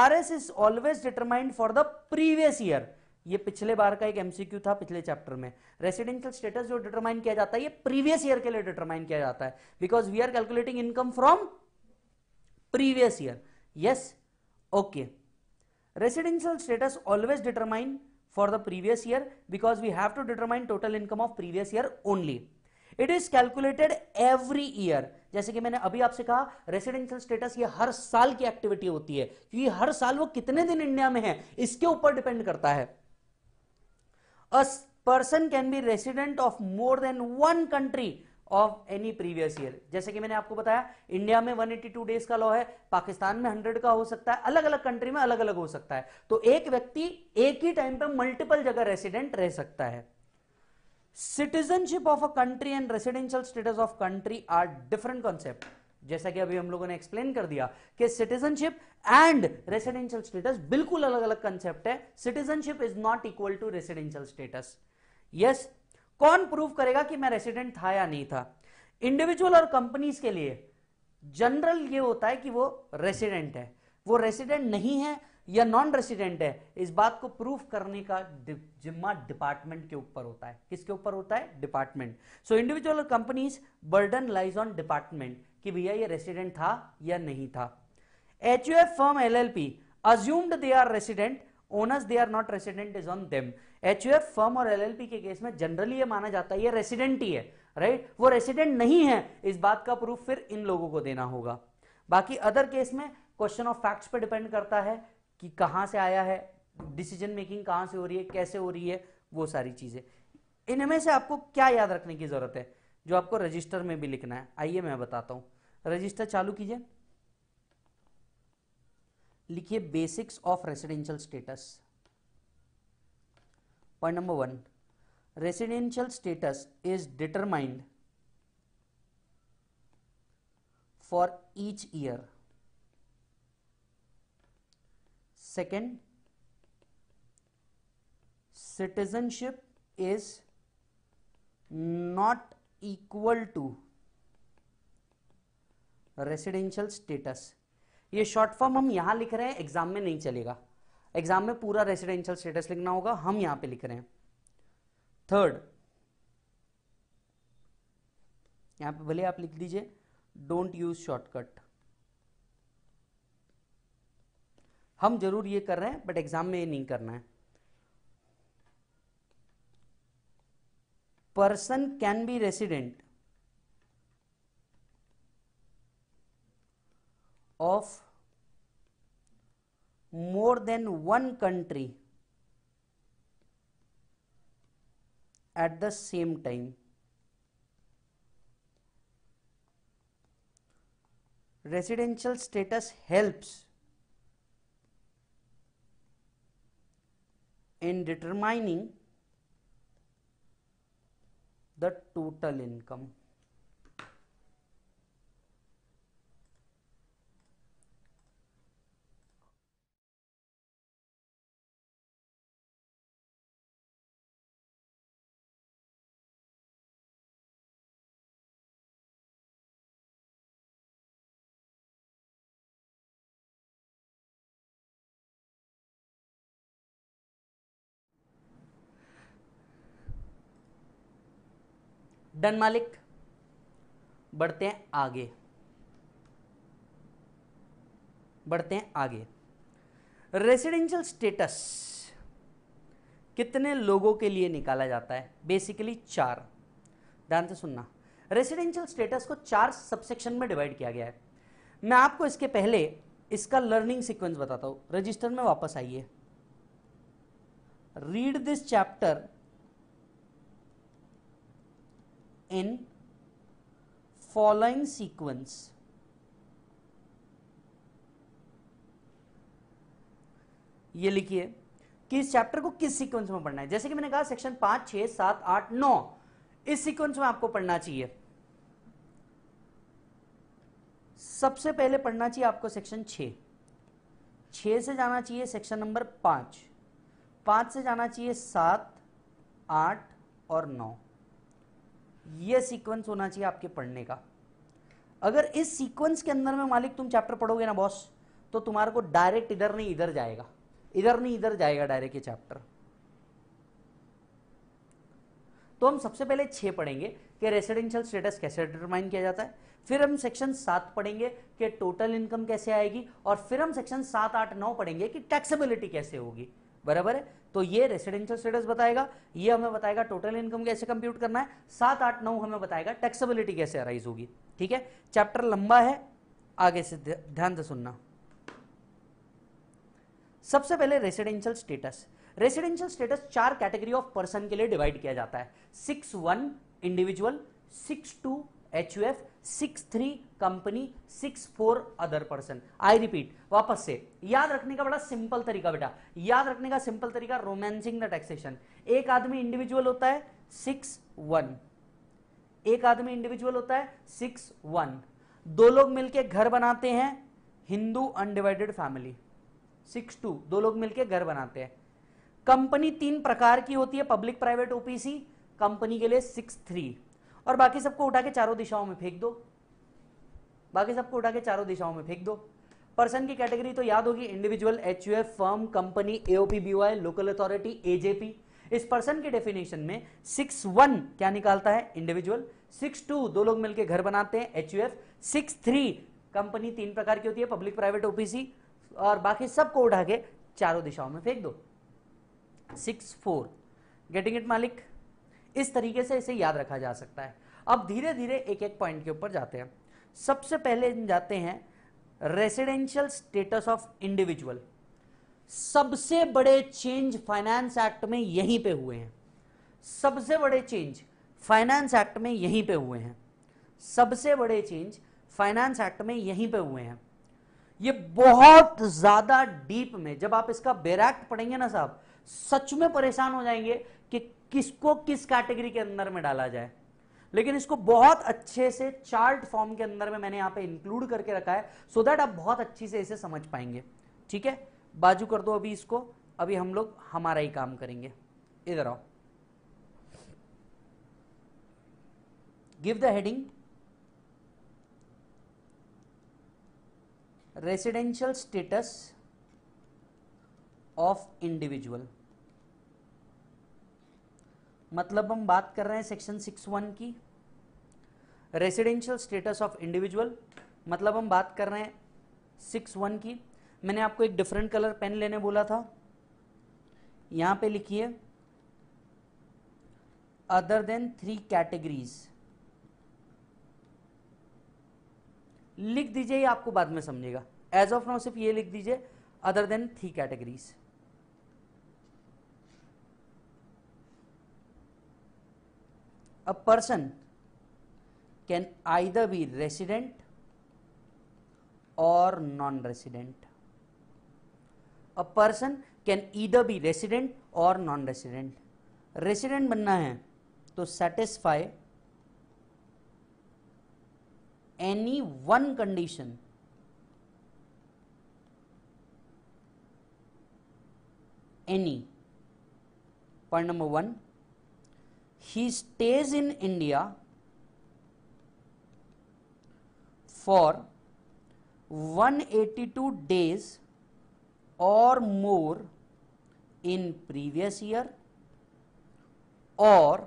RS is always determined for the previous year ये पिछले बार का एक एमसीक्यू था पिछले चैप्टर में रेसिडेंशियल स्टेटस जो डिटरमाइन किया जाता है ये प्रीवियस ईयर के लिए डिटरमाइन किया जाता है because we are calculating income from previous year yes okay residential status always determine for the previous year because we have to determine total income of previous year only it is calculated every year जैसे कि मैंने अभी आपसे कहा residential status ये हर साल की activity होती है क्योंकि हर साल वो कितने दिन इंडिया में है इसके ऊपर डिपेंड करता है a person can be resident of more than one country of any previous year जैसे कि मैंने आपको बताया इंडिया में 182 डेज का लॉ है पाकिस्तान में 100 का हो सकता है अलग अलग कंट्री में अलग अलग हो सकता है तो एक व्यक्ति एक ही टाइम पर मल्टीपल जगह रेसिडेंट रह सकता है citizenship of a country and residential status of country are different concept जैसा कि अभी हम लोगों ने एक्सप्लेन कर दिया कि सिटीजनशिप एंड रेसिडेंशियल स्टेटस बिल्कुल अलग अलग कंसेप्ट है citizenship is not equal to residential status yes कौन प्रूव करेगा कि मैं रेसिडेंट था या नहीं था इंडिविजुअल और कंपनीज के लिए जनरल ये होता है कि वो रेसिडेंट है वो रेसिडेंट नहीं है या नॉन रेसिडेंट है इस बात को प्रूफ करने का जिम्मा डिपार्टमेंट के ऊपर होता है किसके ऊपर होता है डिपार्टमेंट सो इंडिविजुअल और companies burden lies on department कि भैया ये रेसिडेंट था या नहीं था H U F firm L L P assumed they are resident onus they are not resident is on them H U F firm और एल एल पी के केस में जनरली ये माना जाता है ये रेसिडेंट ही है राइट right? वो रेसिडेंट नहीं है इस बात का प्रूफ फिर इन लोगों को देना होगा बाकी अदर केस में क्वेश्चन ऑफ फैक्ट्स पर डिपेंड करता है कि कहां से आया है डिसीजन मेकिंग कहां से हो रही है कैसे हो रही है वो सारी चीज़ें इनमें से आपको क्या याद रखने की ज़रूरत है जो आपको रजिस्टर में भी लिखना है आइए मैं बताता हूं रजिस्टर चालू कीजिए लिखिए basics of residential status point number one residential status is determined for each year second citizenship is not equal to residential status ये शॉर्ट फॉर्म हम यहां लिख रहे हैं एग्जाम में नहीं चलेगा एग्जाम में पूरा रेसिडेंशियल स्टेटस लिखना होगा हम यहां पे लिख रहे हैं थर्ड यहां पे भले आप लिख दीजिए डोंट यूज शॉर्टकट हम जरूर ये कर रहे हैं बट एग्जाम में ये नहीं करना है person can be resident of more than one country at the same time. Residential status helps in determining the total income. Done मालिक बढ़ते हैं आगे बढ़ते हैं आगे रेसिडेंशियल स्टेटस कितने लोगों के लिए निकाला जाता है बेसिकली चार ध्यान से सुनना रेसिडेंशियल स्टेटस को चार सबसेक्शन में डिवाइड किया गया है मैं आपको इसके पहले इसका लर्निंग सीक्वेंस बताता हूं रजिस्टर में वापस आइए read this chapter in following sequence ये लिखिए कि इस चैप्टर को किस सीक्वेंस में पढ़ना है जैसे कि मैंने कहा सेक्शन पांच छह सात आठ नौ इस सीक्वेंस में आपको पढ़ना चाहिए सबसे पहले पढ़ना चाहिए आपको सेक्शन छ छ से जाना चाहिए सेक्शन नंबर पांच पांच से जाना चाहिए सात आठ और नौ ये सीक्वेंस होना चाहिए आपके पढ़ने का अगर इस सीक्वेंस के अंदर में मालिक तुम चैप्टर पढ़ोगे ना बॉस तो तुम्हारे को डायरेक्ट इधर नहीं इधर जाएगा इधर नहीं इधर जाएगा डायरेक्ट ये चैप्टर तो हम सबसे पहले छह पढ़ेंगे कि रेसिडेंशियल स्टेटस कैसे डिटरमाइन किया जाता है फिर हम सेक्शन सात पढ़ेंगे कि टोटल इनकम कैसे आएगी और फिर हम सेक्शन सात आठ नौ पढ़ेंगे कि टैक्सेबिलिटी कैसे होगी बराबर है तो ये रेसिडेंशियल स्टेटस बताएगा ये हमें बताएगा टोटल इनकम कैसे कंप्यूट करना है सात आठ नौ हमें बताएगा टैक्सेबिलिटी कैसे अराइज होगी ठीक है चैप्टर लंबा है आगे से ध्यान से सुनना सबसे पहले रेसिडेंशियल स्टेटस रेसिडेंशियल स्टेटस चार कैटेगरी ऑफ पर्सन के लिए डिवाइड किया जाता है six one individual six two H U F six three company six four other person I repeat वापस से याद रखने का बड़ा सिंपल तरीका बेटा याद रखने का सिंपल तरीका रोमांसिंग द टैक्सेशन एक आदमी इंडिविजुअल होता है सिक्स वन एक आदमी इंडिविजुअल होता है सिक्स वन दो लोग मिलके घर बनाते हैं Hindu undivided family six two दो लोग मिलके घर बनाते हैं कंपनी तीन प्रकार की होती है पब्लिक प्राइवेट ओपीसी कंपनी के लिए सिक्स थ्री और बाकी सबको उठा के चारों दिशाओं में फेंक दो बाकी सबको उठा के चारों दिशाओं में फेंक दो पर्सन की कैटेगरी तो याद होगी individual H firm company AOP BOI local authority AJP इस पर्सन के डेफिनेशन में सिक्स वन क्या निकालता है इंडिविजुअल सिक्स टू दो लोग मिलकर घर बनाते हैं H U F six three company तीन प्रकार की होती है पब्लिक प्राइवेट ओपीसी और बाकी सबको उठा के चारों दिशाओं में फेंक दो सिक्स फोर गेटिंग इट मालिक इस तरीके से इसे याद रखा जा सकता है अब धीरे धीरे एक एक पॉइंट के ऊपर जाते हैं सबसे पहले जाते हैं रेसिडेंशियल स्टेटस ऑफ इंडिविजुअल सबसे बड़े चेंज फाइनेंस एक्ट में यहीं पे हुए हैं सबसे बड़े चेंज फाइनेंस एक्ट में यहीं पे हुए हैं सबसे बड़े चेंज फाइनेंस एक्ट में यहीं पे हुए हैं ये बहुत ज्यादा डीप में जब आप इसका बेरैक्ट पढ़ेंगे ना साहब सच में परेशान हो जाएंगे किसको किस कैटेगरी के अंदर में डाला जाए लेकिन इसको बहुत अच्छे से चार्ट फॉर्म के अंदर में मैंने यहां पे इंक्लूड करके रखा है सो so दैट आप बहुत अच्छी से इसे समझ पाएंगे ठीक है बाजू कर दो अभी इसको अभी हम लोग हमारा ही काम करेंगे इधर आओ give the heading residential status of individual मतलब हम बात कर रहे हैं सेक्शन सिक्स वन की रेसिडेंशियल स्टेटस ऑफ इंडिविजुअल मतलब हम बात कर रहे हैं सिक्स वन की मैंने आपको एक डिफरेंट कलर पेन लेने बोला था यहां पे लिखिए अदर देन थ्री कैटेगरीज लिख दीजिए आपको बाद में समझेगा एज ऑफ नाउ सिर्फ ये लिख दीजिए other than three categories a person can either be resident or non resident. A person can either be resident or non resident. Resident banna hai to satisfy any one condition any point number 1 he stays in India for 182 days or more in previous year or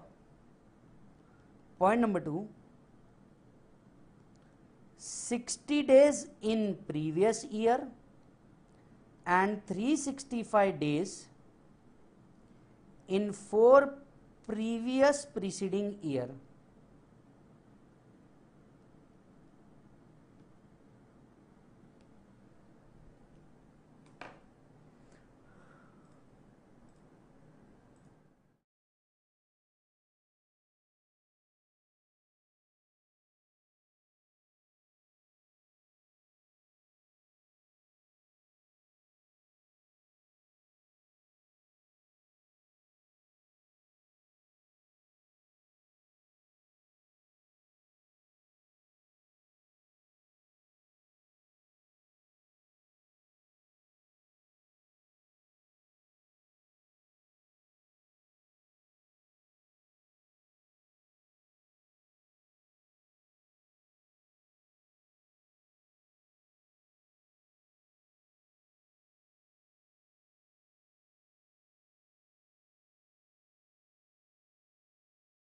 point number 2 60 days in previous year and 365 days in four previous preceding year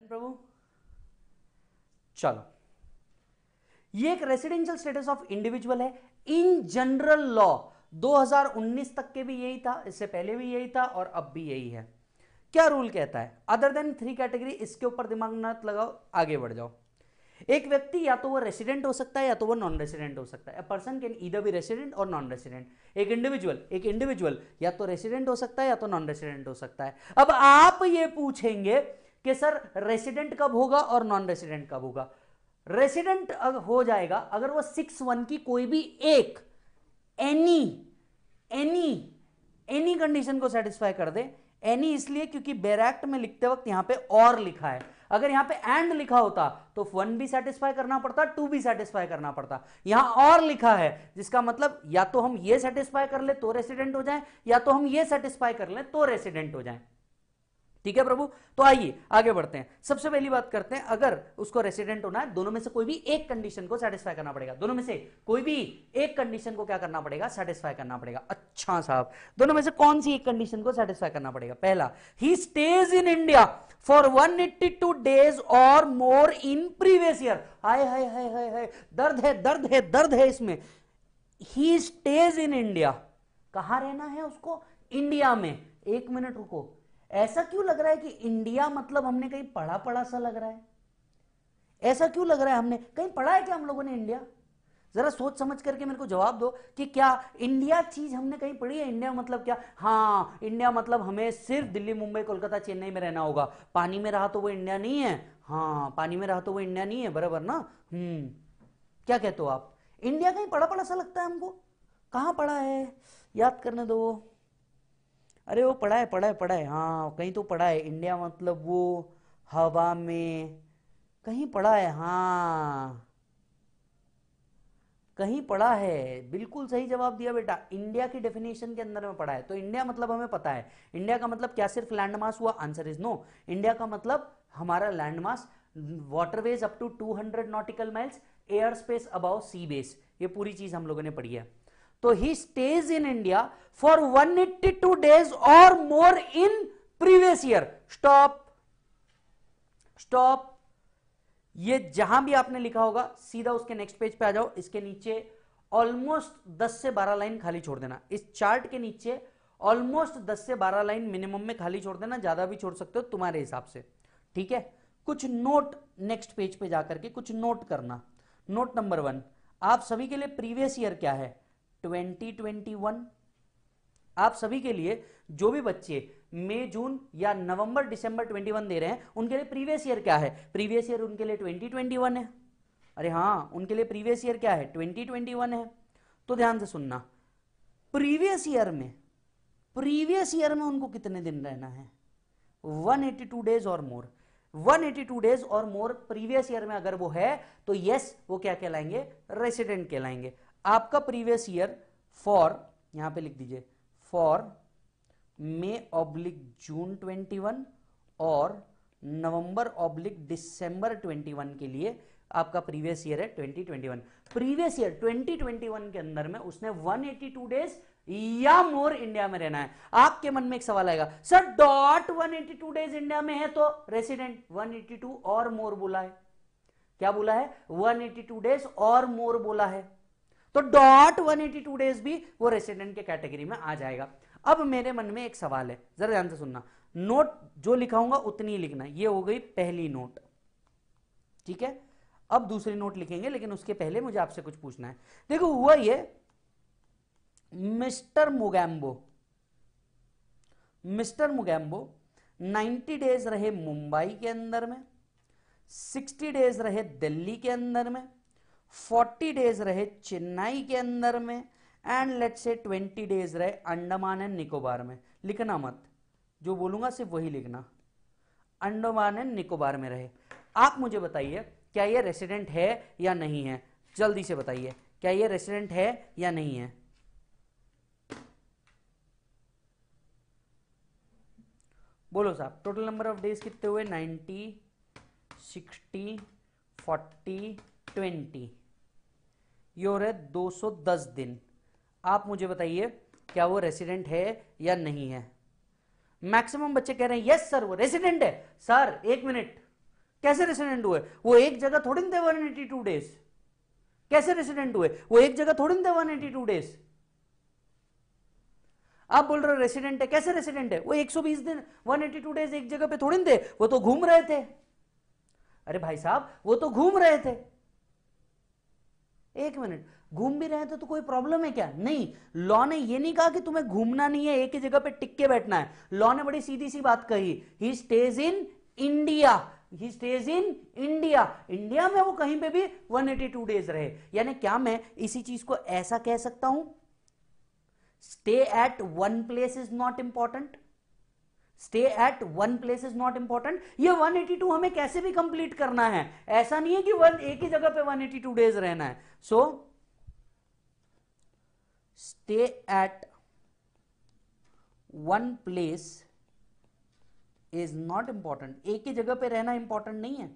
प्रभु चलो ये एक residential status of individual है in general law 2019 तक के भी यही था इससे पहले भी यही था और अब भी यही है क्या रूल कहता है अदर देन थ्री कैटेगरी इसके ऊपर दिमाग न लगाओ आगे बढ़ जाओ एक व्यक्ति या तो वो रेसिडेंट हो सकता है या तो वो नॉन रेसिडेंट हो सकता है पर्सन कैन ईदर भी रेसिडेंट और नॉन रेसिडेंट एक इंडिविजुअल एक इंडिविजुअल या तो रेसिडेंट हो सकता है या तो नॉन रेसिडेंट हो सकता है अब आप ये पूछेंगे कि सर रेसिडेंट कब होगा और नॉन रेसिडेंट कब होगा रेसिडेंट हो जाएगा अगर वो सिक्स वन की कोई भी एक एनी एनी एनी कंडीशन को सेटिस्फाई कर दे एनी इसलिए क्योंकि बेरैक्ट में लिखते वक्त यहां पे और लिखा है अगर यहां पे एंड लिखा होता तो वन भी सेटिस्फाई करना पड़ता टू भी सेटिस्फाई करना पड़ता यहां और लिखा है जिसका मतलब या तो हम ये सेटिस्फाई कर ले तो रेसिडेंट हो जाए या तो हम ये सेटिस्फाई कर ले तो रेसिडेंट हो जाए ठीक है प्रभु तो आइए आगे बढ़ते हैं सबसे पहली बात करते हैं अगर उसको रेसिडेंट होना है दोनों में से कोई भी एक कंडीशन को सेटिस्फाई करना पड़ेगा दोनों में से कोई भी एक कंडीशन को क्या करना पड़ेगा सेटिस्फाई करना पड़ेगा अच्छा साहब दोनों में से कौन सी एक कंडीशन को सेटिस्फाई करना पड़ेगा पहला ही stays in India for one eighty two days और मोर इन प्रीवियस ईयर हाय हाय हाय हाय हाय दर्द है दर्द है दर्द है इसमें ही स्टेज इन इंडिया कहा रहना है उसको इंडिया में एक मिनट रुको ऐसा क्यों लग रहा है कि इंडिया मतलब हमने कहीं पढ़ा पढ़ा सा लग रहा है ऐसा क्यों लग रहा है हमने कहीं पढ़ा है क्या हम लोगों ने इंडिया जरा सोच समझ करके मेरे को जवाब दो कि क्या इंडिया चीज हमने कहीं पढ़ी है इंडिया मतलब क्या हाँ इंडिया मतलब हमें सिर्फ दिल्ली मुंबई कोलकाता चेन्नई में रहना होगा पानी में रहा तो वो इंडिया नहीं है हाँ पानी में रहा तो वो इंडिया नहीं है बराबर ना हम्म क्या कहते हो आप इंडिया कहीं पढ़ा पढ़ा सा लगता है हमको कहाँ पढ़ा है याद करने दो अरे वो पढ़ा है पढ़ा है पढ़ा है हाँ कहीं तो पढ़ा है इंडिया मतलब वो हवा में कहीं पढ़ा है हाँ कहीं पढ़ा है बिल्कुल सही जवाब दिया बेटा इंडिया की डेफिनेशन के अंदर में पढ़ा है तो इंडिया मतलब हमें पता है इंडिया का मतलब क्या सिर्फ लैंड मास हुआ आंसर इज नो इंडिया का मतलब हमारा land mass waterways up to 200 nautical miles air space above sea base ये पूरी चीज हम लोगों ने पढ़ी है तो he stays in India for 182 days और more in previous year stop stop ये जहां भी आपने लिखा होगा सीधा उसके नेक्स्ट पेज पे आ जाओ इसके नीचे ऑलमोस्ट 10 से 12 लाइन खाली छोड़ देना इस चार्ट के नीचे ऑलमोस्ट 10 से 12 लाइन मिनिमम में खाली छोड़ देना ज्यादा भी छोड़ सकते हो तुम्हारे हिसाब से ठीक है कुछ नोट नेक्स्ट पेज पे जाकर के कुछ नोट करना नोट नंबर वन आप सभी के लिए प्रीवियस ईयर क्या है 2021 आप सभी के लिए जो भी बच्चे मई जून या नवंबर दिसंबर 21 दे रहे हैं उनके लिए प्रीवियस ईयर क्या है प्रीवियस ईयर उनके लिए 2021 है अरे हाँ उनके लिए प्रीवियस ईयर क्या है 2021 है तो ध्यान से सुनना प्रीवियस ईयर में प्रीवियस ईयर में उनको कितने दिन रहना है 182 डेज और मोर 182 डेज और मोर प्रीवियस ईयर में अगर वो है तो यस वो क्या कहलाएंगे रेसिडेंट कहलाएंगे आपका प्रीवियस ईयर फॉर यहां पे लिख दीजिए फॉर मे ऑब्लिक जून 21 और नवंबर ऑब्लिक दिसंबर 21 के लिए आपका प्रीवियस ईयर है 2021 प्रीवियस ईयर 2021 के अंदर में उसने 182 डेज या मोर इंडिया में रहना है आपके मन में एक सवाल आएगा सर डॉट 182 डेज इंडिया में है तो रेसिडेंट 182 और मोर बोला है क्या बोला है 182 डेज और मोर बोला है तो डॉट टू डेज भी वो रेसिडेंट के कैटेगरी में आ जाएगा अब मेरे मन में एक सवाल है जरा ध्यान से सुनना नोट जो लिखाऊंगा उतनी लिखना ये हो गई पहली नोट ठीक है अब दूसरी नोट लिखेंगे लेकिन उसके पहले मुझे आपसे कुछ पूछना है देखो हुआ ये mister Mogambo mister Mogambo 90 days रहे मुंबई के अंदर में 60 डेज रहे दिल्ली के अंदर में फोर्टी डेज रहे चेन्नई के अंदर में and let's say twenty days रहे अंडमान एंड निकोबार में लिखना मत जो बोलूंगा सिर्फ वही लिखना अंडमान एंड निकोबार में रहे आप मुझे बताइए क्या ये रेसिडेंट है या नहीं है जल्दी से बताइए क्या ये रेसिडेंट है या नहीं है बोलो साहब टोटल नंबर ऑफ डेज कितने हुए नाइनटी सिक्सटी फोर्टी ट्वेंटी रहा है 210 दिन आप मुझे बताइए क्या वो रेसिडेंट है या नहीं है मैक्सिमम बच्चे कह रहे हैं यस सर वो रेसिडेंट है सर एक मिनट कैसे रेसिडेंट हुए वो एक जगह थोड़ी ना वन एटी टू डेज कैसे रेसिडेंट हुए वो एक जगह थोड़ी ना वन एटी टू डेज आप बोल रहे हो रेसिडेंट है कैसे रेसिडेंट है वो 120 दिन 182 डेज एक जगह पे थोड़ी थे वो तो घूम रहे थे अरे भाई साहब वो तो घूम रहे थे एक मिनट घूम भी रहे हैं तो, तो कोई प्रॉब्लम है क्या नहीं लॉ ने ये नहीं कहा कि तुम्हें घूमना नहीं है एक ही जगह पे टिक के बैठना है लॉ ने बड़ी सीधी सी बात कही he stays in India he stays in India India में वो कहीं पे भी 182 डेज रहे यानी क्या मैं इसी चीज को ऐसा कह सकता हूं stay at one place is not important stay at one place is not important ये 182 हमें कैसे भी कंप्लीट करना है ऐसा नहीं है कि वन एक ही जगह पे 182 डेज रहना है so stay at one place is not important एक ही जगह पे रहना इंपॉर्टेंट नहीं है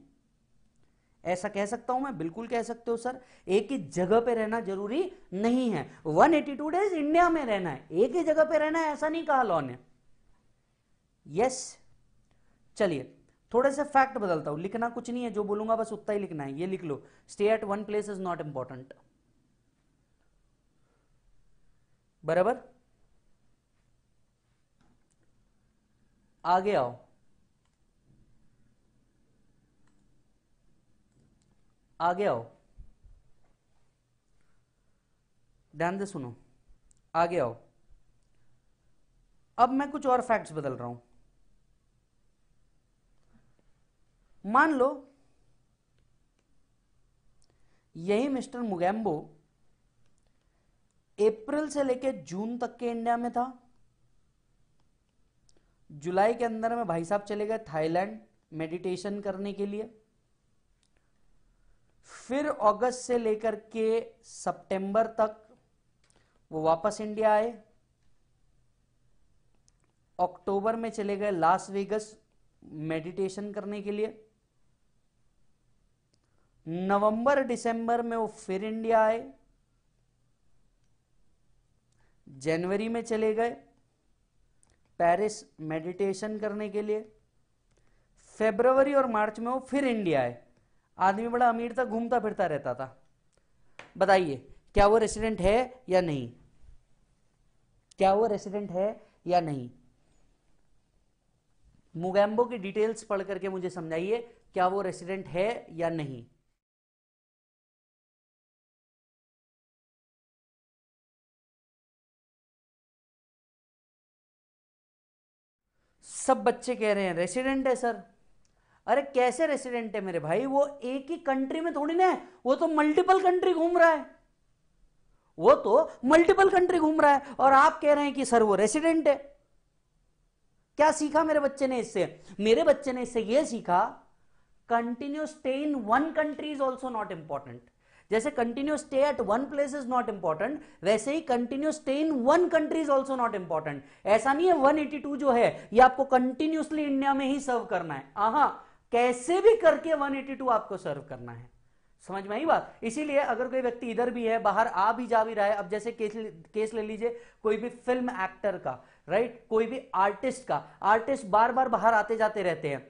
ऐसा कह सकता हूं मैं बिल्कुल कह सकते हो सर एक ही जगह पे रहना जरूरी नहीं है 182 डेज इंडिया में रहना है एक ही जगह पे रहना है ऐसा नहीं कहा लॉ ने यस चलिए थोड़े से फैक्ट बदलता हूं लिखना कुछ नहीं है जो बोलूंगा बस उतना ही लिखना है ये लिख लो stay at one place is not important बराबर आगे आओ आगे आओ ध्यान से सुनो आगे आओ अब मैं कुछ और फैक्ट्स बदल रहा हूं मान लो यही मिस्टर मुगैम्बो अप्रैल से लेकर जून तक के इंडिया में था जुलाई के अंदर में भाई साहब चले गए थाईलैंड मेडिटेशन करने के लिए फिर अगस्त से लेकर के सितंबर तक वो वापस इंडिया आए अक्टूबर में चले गए लास वेगस मेडिटेशन करने के लिए नवंबर दिसंबर में वो फिर इंडिया आए जनवरी में चले गए पेरिस मेडिटेशन करने के लिए फेब्रवरी और मार्च में वो फिर इंडिया आए आदमी बड़ा अमीर था घूमता फिरता रहता था बताइए क्या वो रेसिडेंट है या नहीं क्या वो रेसिडेंट है या नहीं मुगैम्बो की डिटेल्स पढ़ करके मुझे समझाइए क्या वो रेसिडेंट है या नहीं सब बच्चे कह रहे हैं रेसिडेंट है सर अरे कैसे रेसिडेंट है मेरे भाई वो एक ही कंट्री में थोड़ी ना है वो तो मल्टीपल कंट्री घूम रहा है वो तो मल्टीपल कंट्री घूम रहा है और आप कह रहे हैं कि सर वो रेसिडेंट है क्या सीखा मेरे बच्चे ने इससे मेरे बच्चे ने इससे यह सीखा continue stay in one country is also not important जैसे continue stay at one place is not important वैसे ही continue stay in one country is also not important ऐसा नहीं है टू जो है ये आपको कंटिन्यूसली इंडिया में ही सर्व करना है आहा कैसे भी करके वन एटी टू आपको सर्व करना है समझ में आई बात इसीलिए अगर कोई व्यक्ति इधर भी है बाहर आ भी जा भी रहा है अब जैसे केस केस ले लीजिए कोई भी फिल्म एक्टर का राइट कोई भी आर्टिस्ट का आर्टिस्ट बार बार बाहर आते जाते रहते हैं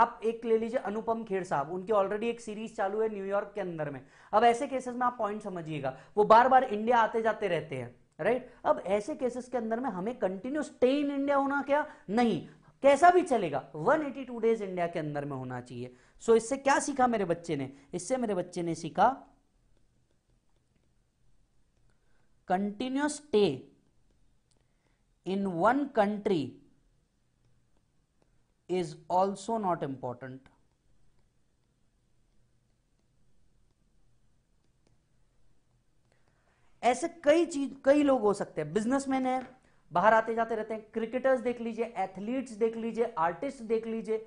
आप एक ले लीजिए अनुपम खेर साहब उनकी ऑलरेडी एक सीरीज चालू है न्यूयॉर्क के अंदर में अब ऐसे केसेस में आप पॉइंट समझिएगा वो बार बार इंडिया आते जाते रहते हैं राइट अब ऐसे केसेस के अंदर में हमें कंटिन्यू स्टे इन इंडिया होना क्या नहीं कैसा भी चलेगा 182 डेज इंडिया के अंदर में होना चाहिए सो so, इससे क्या सीखा मेरे बच्चे ने इससे मेरे बच्चे ने सीखा continuous stay in one country is also not important. ऐसे कई चीज कई लोग हो सकते हैं बिजनेसमैन है बाहर आते जाते रहते हैं क्रिकेटर्स देख लीजिए एथलीट्स देख लीजिए आर्टिस्ट देख लीजिए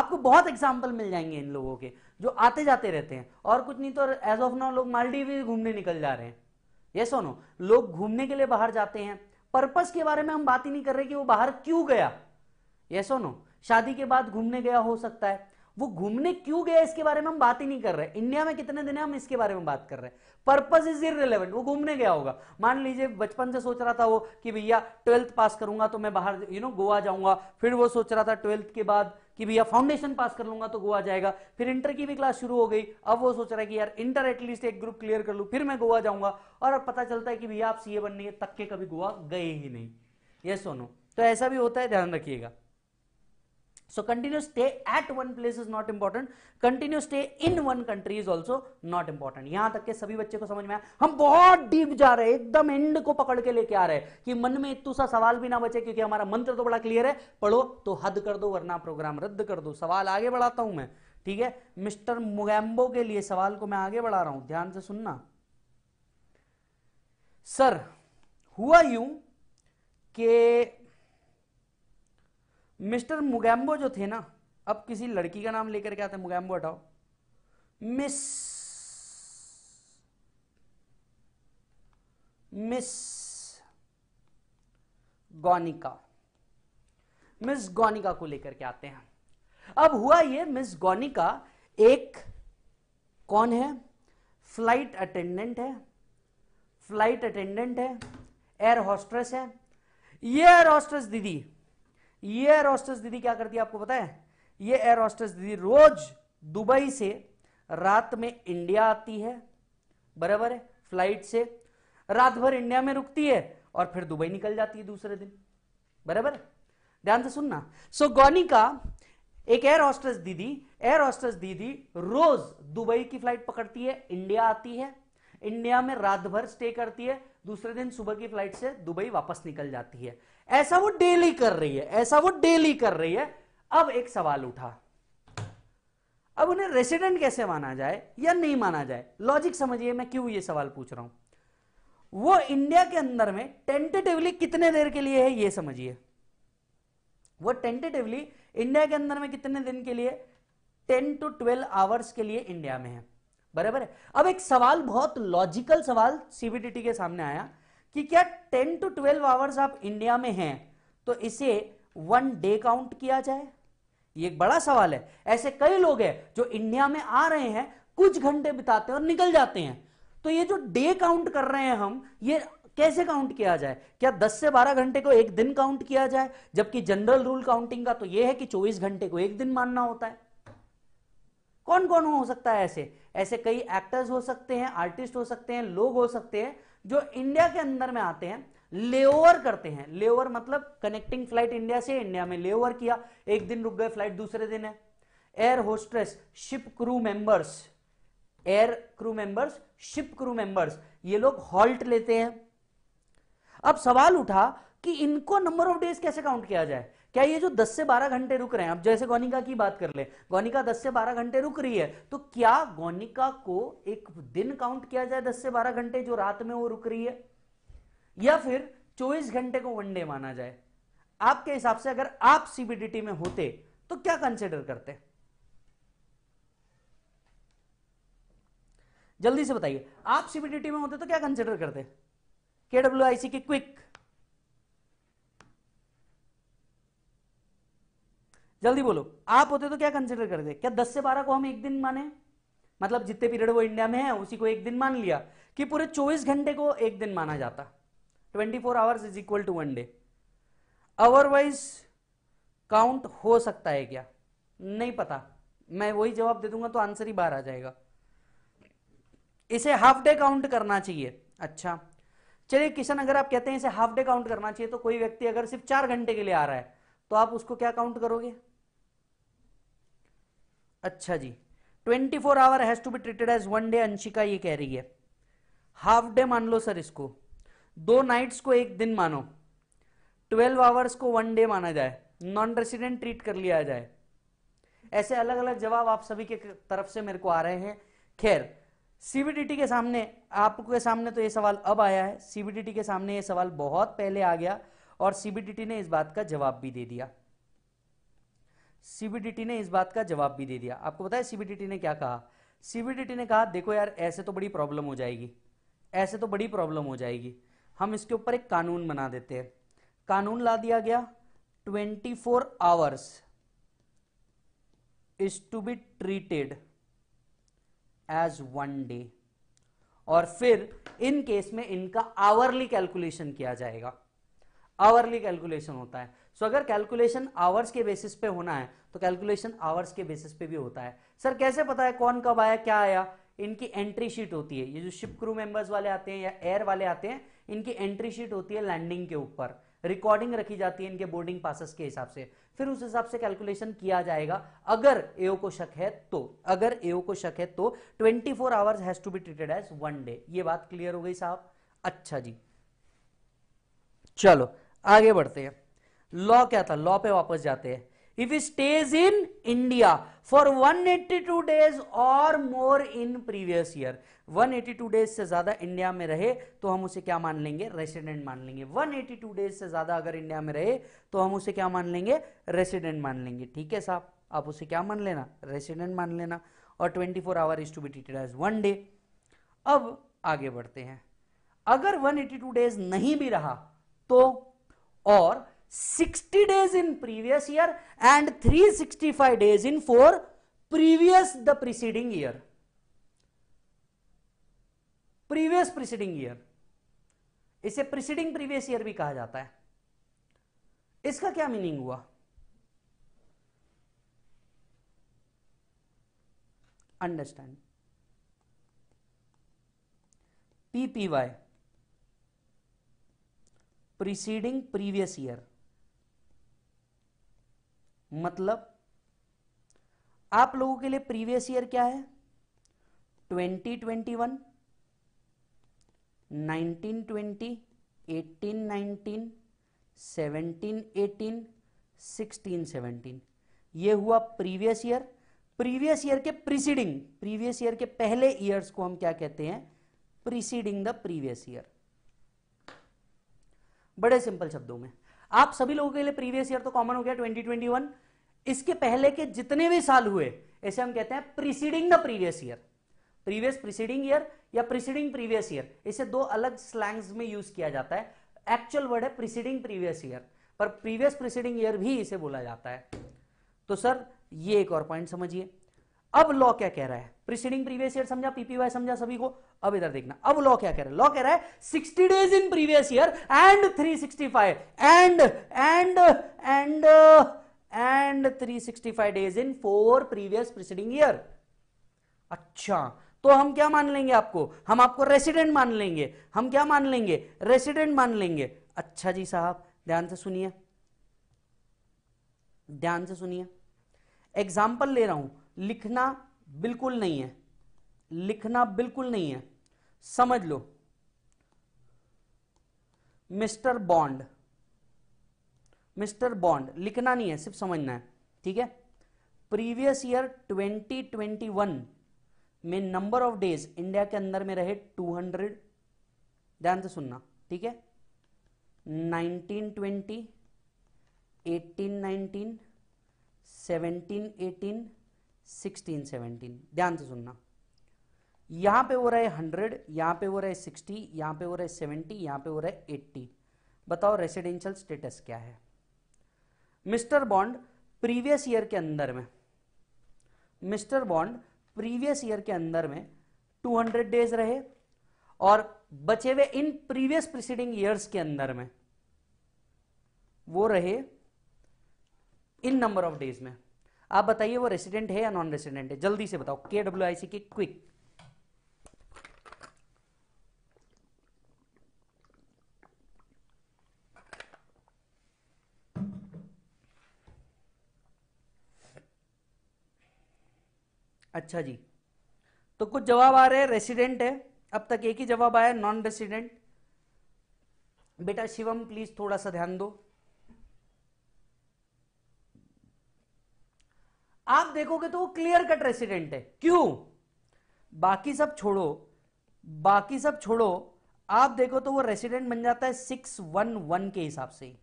आपको बहुत एग्जाम्पल मिल जाएंगे इन लोगों के जो आते जाते रहते हैं और कुछ नहीं तो एज ऑफ नाउ लोग मालदीव भी घूमने निकल जा रहे हैं ये सोनो लोग घूमने के लिए बाहर जाते हैं पर्पस के बारे में हम बात ही नहीं कर रहे कि वो बाहर क्यों गया ये सोनो शादी के बाद घूमने गया हो सकता है वो घूमने क्यों गया इसके बारे में हम बात ही नहीं कर रहे इंडिया में कितने दिन है हम इसके बारे में बात कर रहे हैं पर्पज इज इरेलीवेंट वो घूमने गया होगा मान लीजिए बचपन से सोच रहा था वो कि भैया ट्वेल्थ पास करूंगा तो मैं बाहर यू नो गोवा जाऊंगा फिर वो सोच रहा था ट्वेल्थ के बाद कि भैया फाउंडेशन पास कर लूंगा तो गोवा जाएगा फिर इंटर की भी क्लास शुरू हो गई अब वो सोच रहा है कि यार इंटर एटलीस्ट एक ग्रुप क्लियर कर लूँ फिर मैं गोवा जाऊंगा और अब पता चलता है कि भैया आप सीए बनने तक के कभी गोवा गए ही नहीं ये सोनो तो ऐसा भी होता है ध्यान रखिएगा so continuous stay at one place is not important continuous stay in one country is also not important यहां तक के सभी बच्चे को समझ में आया हम बहुत डीप जा रहे हैं एकदम एंड को पकड़ के लेके आ रहे हैं कि मन में इतू सा सवाल भी ना बचे क्योंकि हमारा मंत्र तो बड़ा क्लियर है पढ़ो तो हद कर दो वरना प्रोग्राम रद्द कर दो सवाल आगे बढ़ाता हूं मैं ठीक है मिस्टर मुगैम्बो के लिए सवाल को मैं आगे बढ़ा रहा हूं ध्यान से सुनना सर हुआ यू के मिस्टर मुगैम्बो जो थे ना अब किसी लड़की का नाम लेकर के आते मुगैम्बो हटाओ miss miss Gaunika miss Gaunika को लेकर के आते हैं अब हुआ ये मिस गौनिका एक कौन है फ्लाइट अटेंडेंट है फ्लाइट अटेंडेंट है एयर हॉस्ट्रेस है ये एयर हॉस्ट्रेस दीदी ये एयर होस्टेस दीदी क्या करती है आपको पता है ये एयर होस्टेस दीदी रोज दुबई से रात में इंडिया आती है बराबर है फ्लाइट से रात भर इंडिया में रुकती है और फिर दुबई निकल जाती है दूसरे दिन बराबर ध्यान से सुनना सो गौनिका एक एयर हॉस्टेस दीदी एयर हॉस्टेस दीदी रोज दुबई की फ्लाइट पकड़ती है इंडिया आती है इंडिया में रात भर स्टे करती है दूसरे दिन सुबह की फ्लाइट से दुबई वापस निकल जाती है ऐसा वो डेली कर रही है ऐसा वो डेली कर रही है अब एक सवाल उठा अब उन्हें रेसिडेंट कैसे माना जाए या नहीं माना जाए लॉजिक समझिए मैं क्यों ये सवाल पूछ रहा हूं वो इंडिया के अंदर में टेंटेटिवली कितने देर के लिए है ये समझिए वो टेंटेटिवली इंडिया के अंदर में कितने दिन के लिए टेन टू ट्वेल्व आवर्स के लिए इंडिया में है बराबर है अब एक सवाल बहुत लॉजिकल सवाल सीबीटीटी के सामने आया कि क्या 10 टू 12 आवर्स आप इंडिया में हैं तो इसे वन डे काउंट किया जाए ये एक बड़ा सवाल है ऐसे कई लोग हैं जो इंडिया में आ रहे हैं कुछ घंटे बिताते हैं और निकल जाते हैं तो ये जो डे काउंट कर रहे हैं हम ये कैसे काउंट किया जाए क्या 10 से 12 घंटे को एक दिन काउंट किया जाए जबकि जनरल रूल काउंटिंग का तो ये है कि 24 घंटे को एक दिन मानना होता है कौन कौन हो सकता है ऐसे ऐसे कई एक्टर्स हो सकते हैं आर्टिस्ट हो सकते हैं लोग हो सकते हैं जो इंडिया के अंदर में आते हैं लेवर करते हैं लेवर मतलब कनेक्टिंग फ्लाइट इंडिया से इंडिया में लेवर किया एक दिन रुक गए फ्लाइट दूसरे दिन है air hostess ship crew members air crew members ship crew members ये लोग हॉल्ट लेते हैं अब सवाल उठा कि इनको नंबर ऑफ डेज कैसे काउंट किया जाए क्या ये जो 10 से 12 घंटे रुक रहे हैं अब जैसे गौनिका की बात कर ले गौनिका 10 से 12 घंटे रुक रही है तो क्या गौनिका को एक दिन काउंट किया जाए 10 से 12 घंटे जो रात में वो रुक रही है या फिर 24 घंटे को वनडे माना जाए आपके हिसाब से अगर आप सीबीडीटी में होते तो क्या कंसिडर करते जल्दी से बताइए आप सीबीडीटी में होते तो क्या कंसिडर करते केडब्ल्यू की क्विक जल्दी बोलो आप होते तो क्या कंसिडर करते क्या दस से बारह को हम एक दिन माने मतलब जितने पीरियड वो इंडिया में है उसी को एक दिन मान लिया कि पूरे चौबीस घंटे को एक दिन माना जाता twenty four hours is equal to one day hourwise count हो सकता है क्या नहीं पता मैं वही जवाब दे दूंगा तो आंसर ही बाहर आ जाएगा इसे हाफ डे काउंट करना चाहिए अच्छा चलिए किशन अगर आप कहते हैं इसे हाफ डे काउंट करना चाहिए तो कोई व्यक्ति अगर सिर्फ चार घंटे के लिए आ रहा है तो आप उसको क्या काउंट करोगे अच्छा जी 24 four hour has to be treated as one day Anshika ये कह रही है हाफ डे मान लो सर इसको दो नाइट्स को एक दिन मानो 12 आवर्स को वन डे माना जाए नॉन रेसिडेंट ट्रीट कर लिया जाए ऐसे अलग अलग जवाब आप सभी के तरफ से मेरे को आ रहे हैं खैर सीबीडीटी के सामने आपके सामने तो ये सवाल अब आया है सीबीडीटी के सामने ये सवाल बहुत पहले आ गया और सीबीडीटी ने इस बात का जवाब भी दे दिया सीबीडीटी ने इस बात का जवाब भी दे दिया आपको बताया सीबीडीटी ने क्या कहा सीबीडीटी ने कहा देखो यार ऐसे तो बड़ी प्रॉब्लम हो जाएगी ऐसे तो बड़ी प्रॉब्लम हो जाएगी हम इसके ऊपर एक कानून बना देते हैं कानून ला दिया गया 24 four hours is to be treated as one day और फिर इन केस में इनका आवरली कैलकुलेशन किया जाएगा आवरली कैलकुलेशन होता है सो so, अगर कैलकुलेशन आवर्स के बेसिस पे होना है तो कैलकुलेशन आवर्स के बेसिस पे भी होता है सर कैसे पता है कौन कब आया क्या आया इनकी एंट्री शीट होती है ये जो शिप क्रू मेंबर्स वाले आते हैं या एयर वाले आते हैं इनकी एंट्री शीट होती है लैंडिंग के ऊपर रिकॉर्डिंग रखी जाती है इनके बोर्डिंग पासेस के हिसाब से फिर उस हिसाब से कैलकुलेशन किया जाएगा अगर एओ को शक है तो अगर एओ को शक है तो 24 four hours has to be treated as one day ये बात क्लियर हो गई साहब अच्छा जी चलो आगे बढ़ते हैं लॉ क्या था लॉ पे वापस जाते हैं if stays in India for 182 days और more in previous year 182 days से ज्यादा इंडिया में रहे तो हम उसे क्या मान लेंगे रेसिडेंट मान लेंगे 182 डेज से ज्यादा अगर इंडिया में रहे तो हम उसे क्या मान लेंगे रेसिडेंट मान लेंगे ठीक है साहब आप उसे क्या मान लेना रेसिडेंट मान लेना और 24 four hour is to be treated as one day अब आगे बढ़ते हैं अगर 182 डेज नहीं भी रहा तो और 60 days in previous year and 365 days in four previous the preceding year previous preceding year इसे प्रिसीडिंग प्रीवियस ईयर भी कहा जाता है इसका क्या मीनिंग हुआ understand PPY preceding previous year मतलब आप लोगों के लिए प्रीवियस ईयर क्या है 2021, 1920, 1819, 1718, 1617 ये हुआ प्रीवियस ईयर प्रीवियस ईयर के प्रीसीडिंग प्रीवियस ईयर के पहले ईयर्स को हम क्या कहते हैं प्रीसीडिंग द प्रीवियस ईयर बड़े सिंपल शब्दों में आप सभी लोगों के लिए प्रीवियस ईयर तो कॉमन हो गया 2021 इसके पहले के जितने भी साल हुए ऐसे हम कहते हैं preceding the previous year previous preceding year या प्रीसीडिंग प्रीवियस ईयर इसे दो अलग स्लैंग्स में यूज किया जाता है एक्चुअल वर्ड है प्रीसीडिंग प्रीवियस ईयर पर प्रीवियस प्रीसीडिंग ईयर भी इसे बोला जाता है तो सर ये एक और पॉइंट समझिए अब लॉ क्या कह रहा है प्रीसीडिंग प्रीवियस ईयर समझा पीपीवाई समझा सभी को अब इधर देखना अब लॉ क्या कह रहा है लॉ कह रहा है sixty days in previous year and three sixty five and and and and 365 days in four previous preceding year अच्छा तो हम क्या मान लेंगे आपको हम आपको रेसिडेंट मान लेंगे हम क्या मान लेंगे रेसिडेंट मान लेंगे अच्छा जी साहब ध्यान से सुनिए ध्यान से सुनिए एग्जाम्पल ले रहा हूं लिखना बिल्कुल नहीं है लिखना बिल्कुल नहीं है समझ लो मिस्टर बॉन्ड मिस्टर बॉन्ड लिखना नहीं है सिर्फ समझना है ठीक है प्रीवियस ईयर 2021 में नंबर ऑफ डेज इंडिया के अंदर में रहे 200 ध्यान से सुनना ठीक है 1920 1819 1718 सेवनटीन ध्यान से सुनना यहां पे हो रहा है हंड्रेड यहां पे हो रहा है सिक्सटी यहां पे हो रहा है सेवेंटी यहां पे हो रहा है एट्टी बताओ रेसिडेंशियल स्टेटस क्या है मिस्टर बॉन्ड प्रीवियस ईयर के अंदर में मिस्टर बॉन्ड प्रीवियस ईयर के अंदर में 200 डेज रहे और बचे हुए इन प्रीवियस प्रीसीडिंग ईयर्स के अंदर में वो रहे इन नंबर ऑफ डेज में आप बताइए वो रेसिडेंट है या नॉन रेसिडेंट है जल्दी से बताओ के डब्ल्यू आई सी की क्विक अच्छा जी तो कुछ जवाब आ रहे हैं रेसिडेंट है अब तक एक ही जवाब आया नॉन रेसिडेंट बेटा शिवम प्लीज थोड़ा सा ध्यान दो आप देखोगे तो वो क्लियर कट रेसिडेंट है क्यों बाकी सब छोड़ो बाकी सब छोड़ो आप देखो तो वो रेसिडेंट बन जाता है सिक्स वन वन के हिसाब से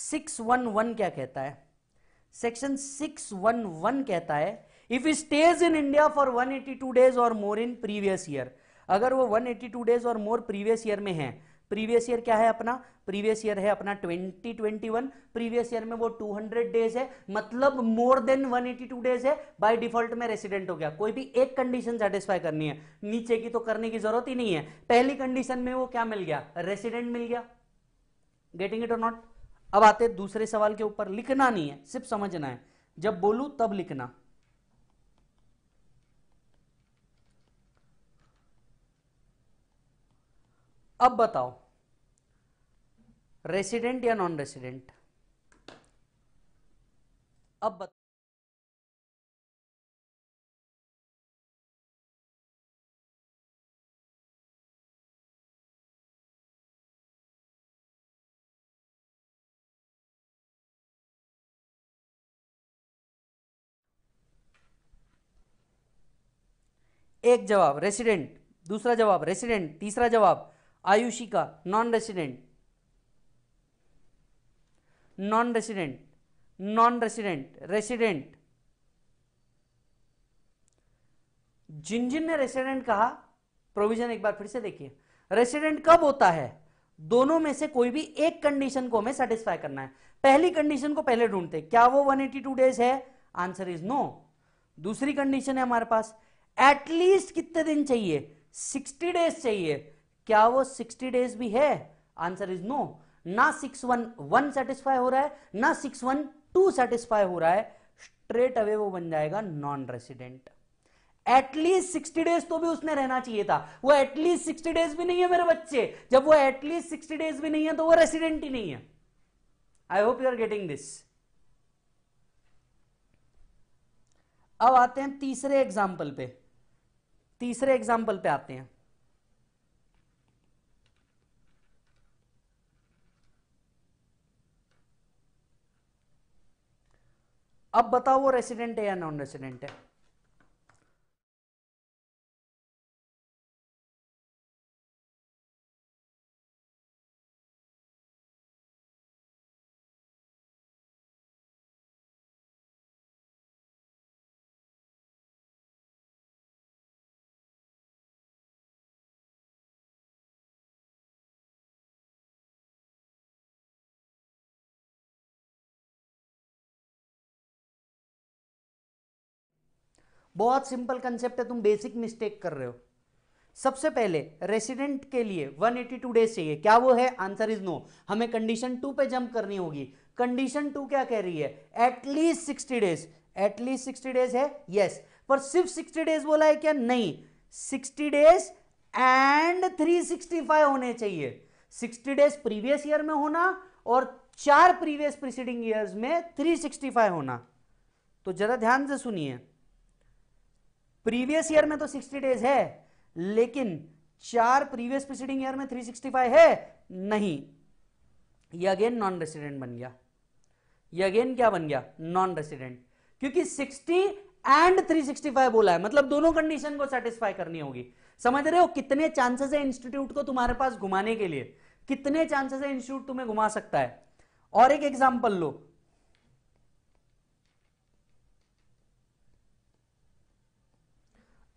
सिक्स वन वन क्या कहता है सेक्शन 611 कहता है if stays in India for 182 days और मोर इन प्रीवियस ईयर अगर वो 182 डेज और मोर प्रीवियस ईयर में है प्रीवियस ईयर क्या है अपना प्रीवियस ईयर है अपना 2021 प्रीवियस ईयर में वो 200 डेज है मतलब मोर देन 182 डेज है बाय डिफॉल्ट में रेसिडेंट हो गया कोई भी एक कंडीशन सेटिस्फाई करनी है नीचे की तो करने की जरूरत ही नहीं है पहली कंडीशन में वो क्या मिल गया रेसिडेंट मिल गया गेटिंग इट और नॉट अब आते दूसरे सवाल के ऊपर लिखना नहीं है सिर्फ समझना है जब बोलू तब लिखना अब बताओ रेसिडेंट या नॉन रेसिडेंट अब बताओ एक जवाब रेसिडेंट दूसरा जवाब रेसिडेंट तीसरा जवाब आयुषी का non resident non resident non resident resident जिन जिन ने रेसिडेंट कहा प्रोविजन एक बार फिर से देखिए रेसिडेंट कब होता है दोनों में से कोई भी एक कंडीशन को हमें सेटिस्फाई करना है पहली कंडीशन को पहले ढूंढते क्या वो 182 डेज है आंसर इज नो दूसरी कंडीशन है हमारे पास एटलीस्ट कितने दिन चाहिए 60 डेज चाहिए क्या वो 60 डेज भी है आंसर इज नो ना सिक्स वन वन सेटिस्फाई हो रहा है ना सिक्स वन टू सेटिस्फाई हो रहा है स्ट्रेट अवे वो बन जाएगा non resident at least sixty days तो भी उसने रहना चाहिए था वो एटलीस्ट सिक्सटी डेज भी नहीं है मेरे बच्चे जब वो एटलीस्ट सिक्सटी डेज भी नहीं है तो वो रेसिडेंट ही नहीं है I hope you are getting this अब आते हैं तीसरे एग्जाम्पल पे तीसरे एग्जाम्पल पे आते हैं अब बताओ वो रेसिडेंट है या नॉन रेसिडेंट है बहुत सिंपल कंसेप्ट है तुम बेसिक मिस्टेक कर रहे हो सबसे पहले रेसिडेंट के लिए 182 डेज चाहिए क्या वो है आंसर इज नो हमें कंडीशन टू पे जंप करनी होगी कंडीशन टू क्या कह रही है at least sixty days at least sixty days है यस yes. पर सिर्फ सिक्सटी डेज बोला है क्या नहीं sixty days and three sixty five होने चाहिए सिक्सटी डेज प्रीवियस ईयर में होना और चार प्रीवियस प्रिसीडिंग ईयर में थ्री सिक्सटी फाइव होना तो जरा ध्यान से सुनिए प्रीवियस ईयर में तो 60 डेज है लेकिन चार प्रीवियस प्रीसीडिंग ईयर में 365 है नहीं ये अगेन नॉन रेसिडेंट बन गया ये अगेन क्या बन गया नॉन रेसिडेंट क्योंकि 60 एंड 365 बोला है मतलब दोनों कंडीशन को सेटिस्फाई करनी होगी समझ रहे हो कितने चांसेस है इंस्टीट्यूट को तुम्हारे पास घुमाने के लिए कितने चांसेस है इंस्टीट्यूट तुम्हें घुमा सकता है और एक एग्जाम्पल लो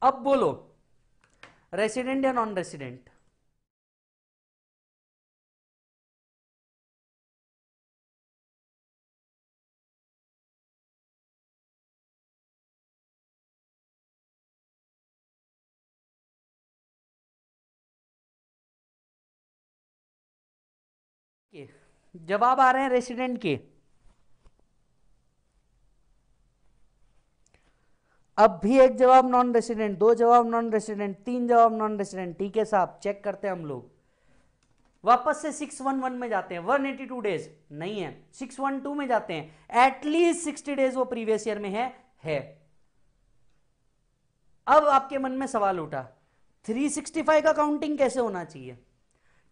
अब बोलो रेसिडेंट या नॉन रेसिडेंट जवाब आ रहे हैं रेसिडेंट के अब भी एक जवाब नॉन रेसिडेंट दो जवाब नॉन रेसिडेंट तीन जवाब नॉन रेसिडेंट ठीक है साहब चेक करते हैं हम लोग वापस से 611 में जाते हैं 182 डेज नहीं है 612 में जाते हैं एटलीस्ट 60 डेज वो प्रीवियस ईयर में है है अब आपके मन में सवाल उठा 365 का काउंटिंग कैसे होना चाहिए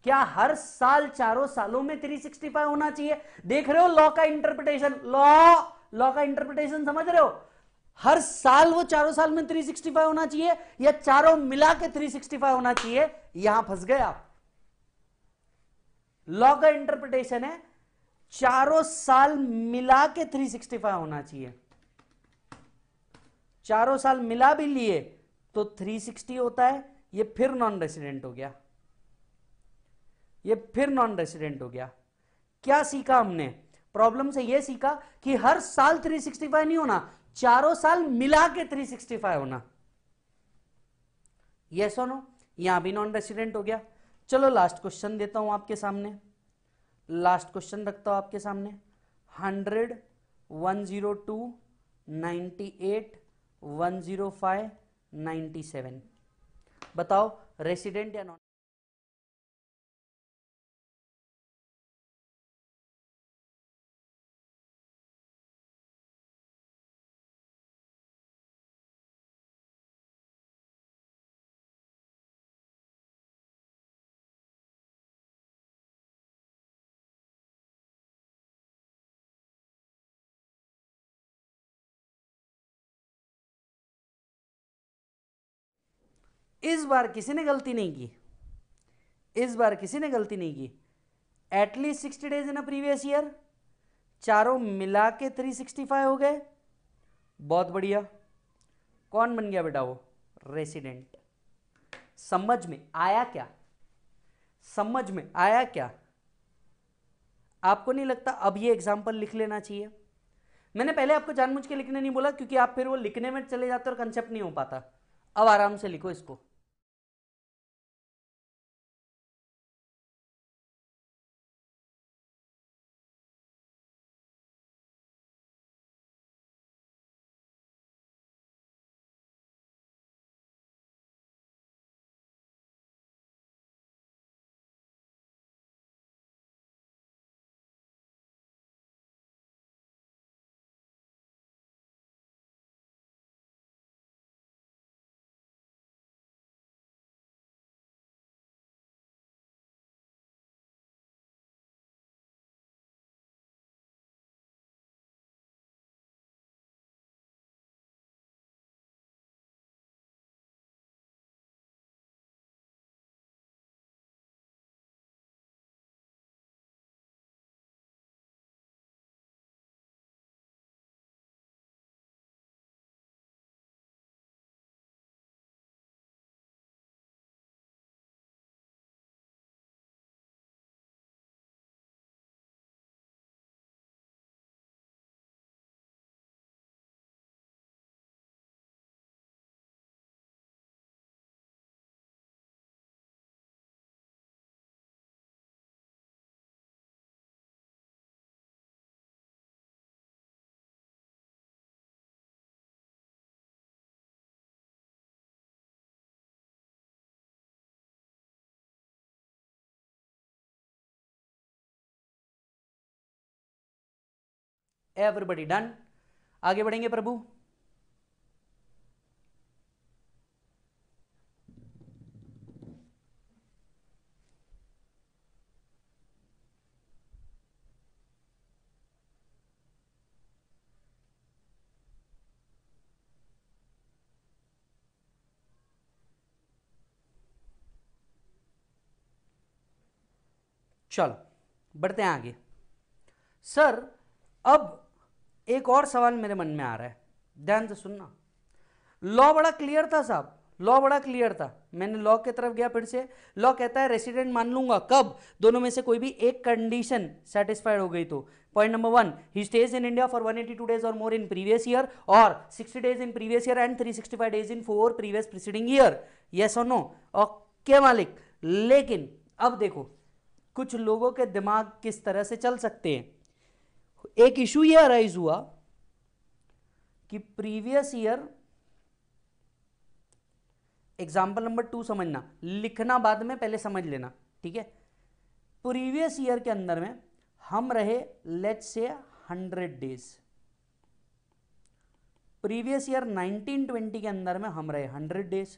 क्या हर साल चारों सालों में 365 होना चाहिए देख रहे हो लॉ का इंटरप्रिटेशन लॉ लॉ का इंटरप्रिटेशन समझ रहे हो हर साल वो चारों साल में 365 होना चाहिए या चारों मिला के 365 होना चाहिए यहां फंस गए आप लॉ का इंटरप्रिटेशन है चारों साल मिला के 365 होना चाहिए चारों साल मिला भी लिए तो 360 होता है ये फिर नॉन रेसिडेंट हो गया ये फिर नॉन रेसिडेंट हो गया क्या सीखा हमने प्रॉब्लम से ये सीखा कि हर साल 365 नहीं होना चारों साल मिला के 365 होना ये और नो यहां भी नॉन रेसिडेंट हो गया चलो लास्ट क्वेश्चन देता हूं आपके सामने लास्ट क्वेश्चन रखता हूं आपके सामने hundred one zero two ninety eight one zero five ninety seven बताओ रेसिडेंट या नॉन इस बार किसी ने गलती नहीं की इस बार किसी ने गलती नहीं की at least sixty days in a previous year चारों मिला के थ्री सिक्सटी फाइव हो गए बहुत बढ़िया कौन बन गया बेटा वो रेसिडेंट समझ में आया क्या समझ में आया क्या आपको नहीं लगता अब ये एग्जाम्पल लिख लेना चाहिए मैंने पहले आपको जानबूझ के लिखने नहीं बोला क्योंकि आप फिर वो लिखने में चले जाते और कंसेप्ट नहीं हो पाता अब आराम से लिखो इसको एवरीबडी डन आगे बढ़ेंगे प्रभु चलो बढ़ते हैं आगे सर अब एक और सवाल मेरे मन में आ रहा है ध्यान से सुनना लॉ बड़ा क्लियर था साहब लॉ बड़ा क्लियर था मैंने लॉ की तरफ गया फिर से लॉ कहता है रेसिडेंट मान लूंगा कब दोनों में से कोई भी एक कंडीशन सेटिस्फाइड हो गई तो point number one he stays in India for 182 days और मोर इन प्रीवियस ईयर और 60 days in previous year and 365 days in four previous preceding year yes और नो ओके मालिक लेकिन अब देखो कुछ लोगों के दिमाग किस तरह से चल सकते हैं एक इशू ये अराइज हुआ कि previous year example number two समझना लिखना बाद में पहले समझ लेना ठीक है प्रीवियस ईयर के अंदर में हम रहे लेट से हंड्रेड डेज प्रीवियस ईयर 1920 के अंदर में हम रहे हंड्रेड डेज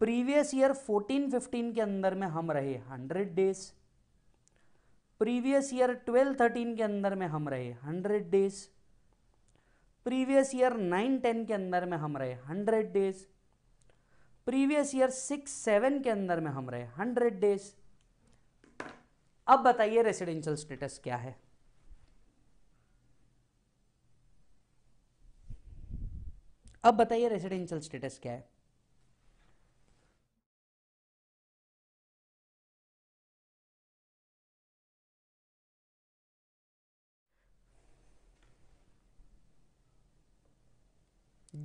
प्रीवियस ईयर 1415 के अंदर में हम रहे hundred days previous year twelve thirteen के अंदर में हम रहे hundred days previous year nine ten के अंदर में हम रहे hundred days previous year six seven के अंदर में हम रहे हंड्रेड डेज अब बताइए रेसिडेंशियल स्टेटस क्या है अब बताइए रेसिडेंशियल स्टेटस क्या है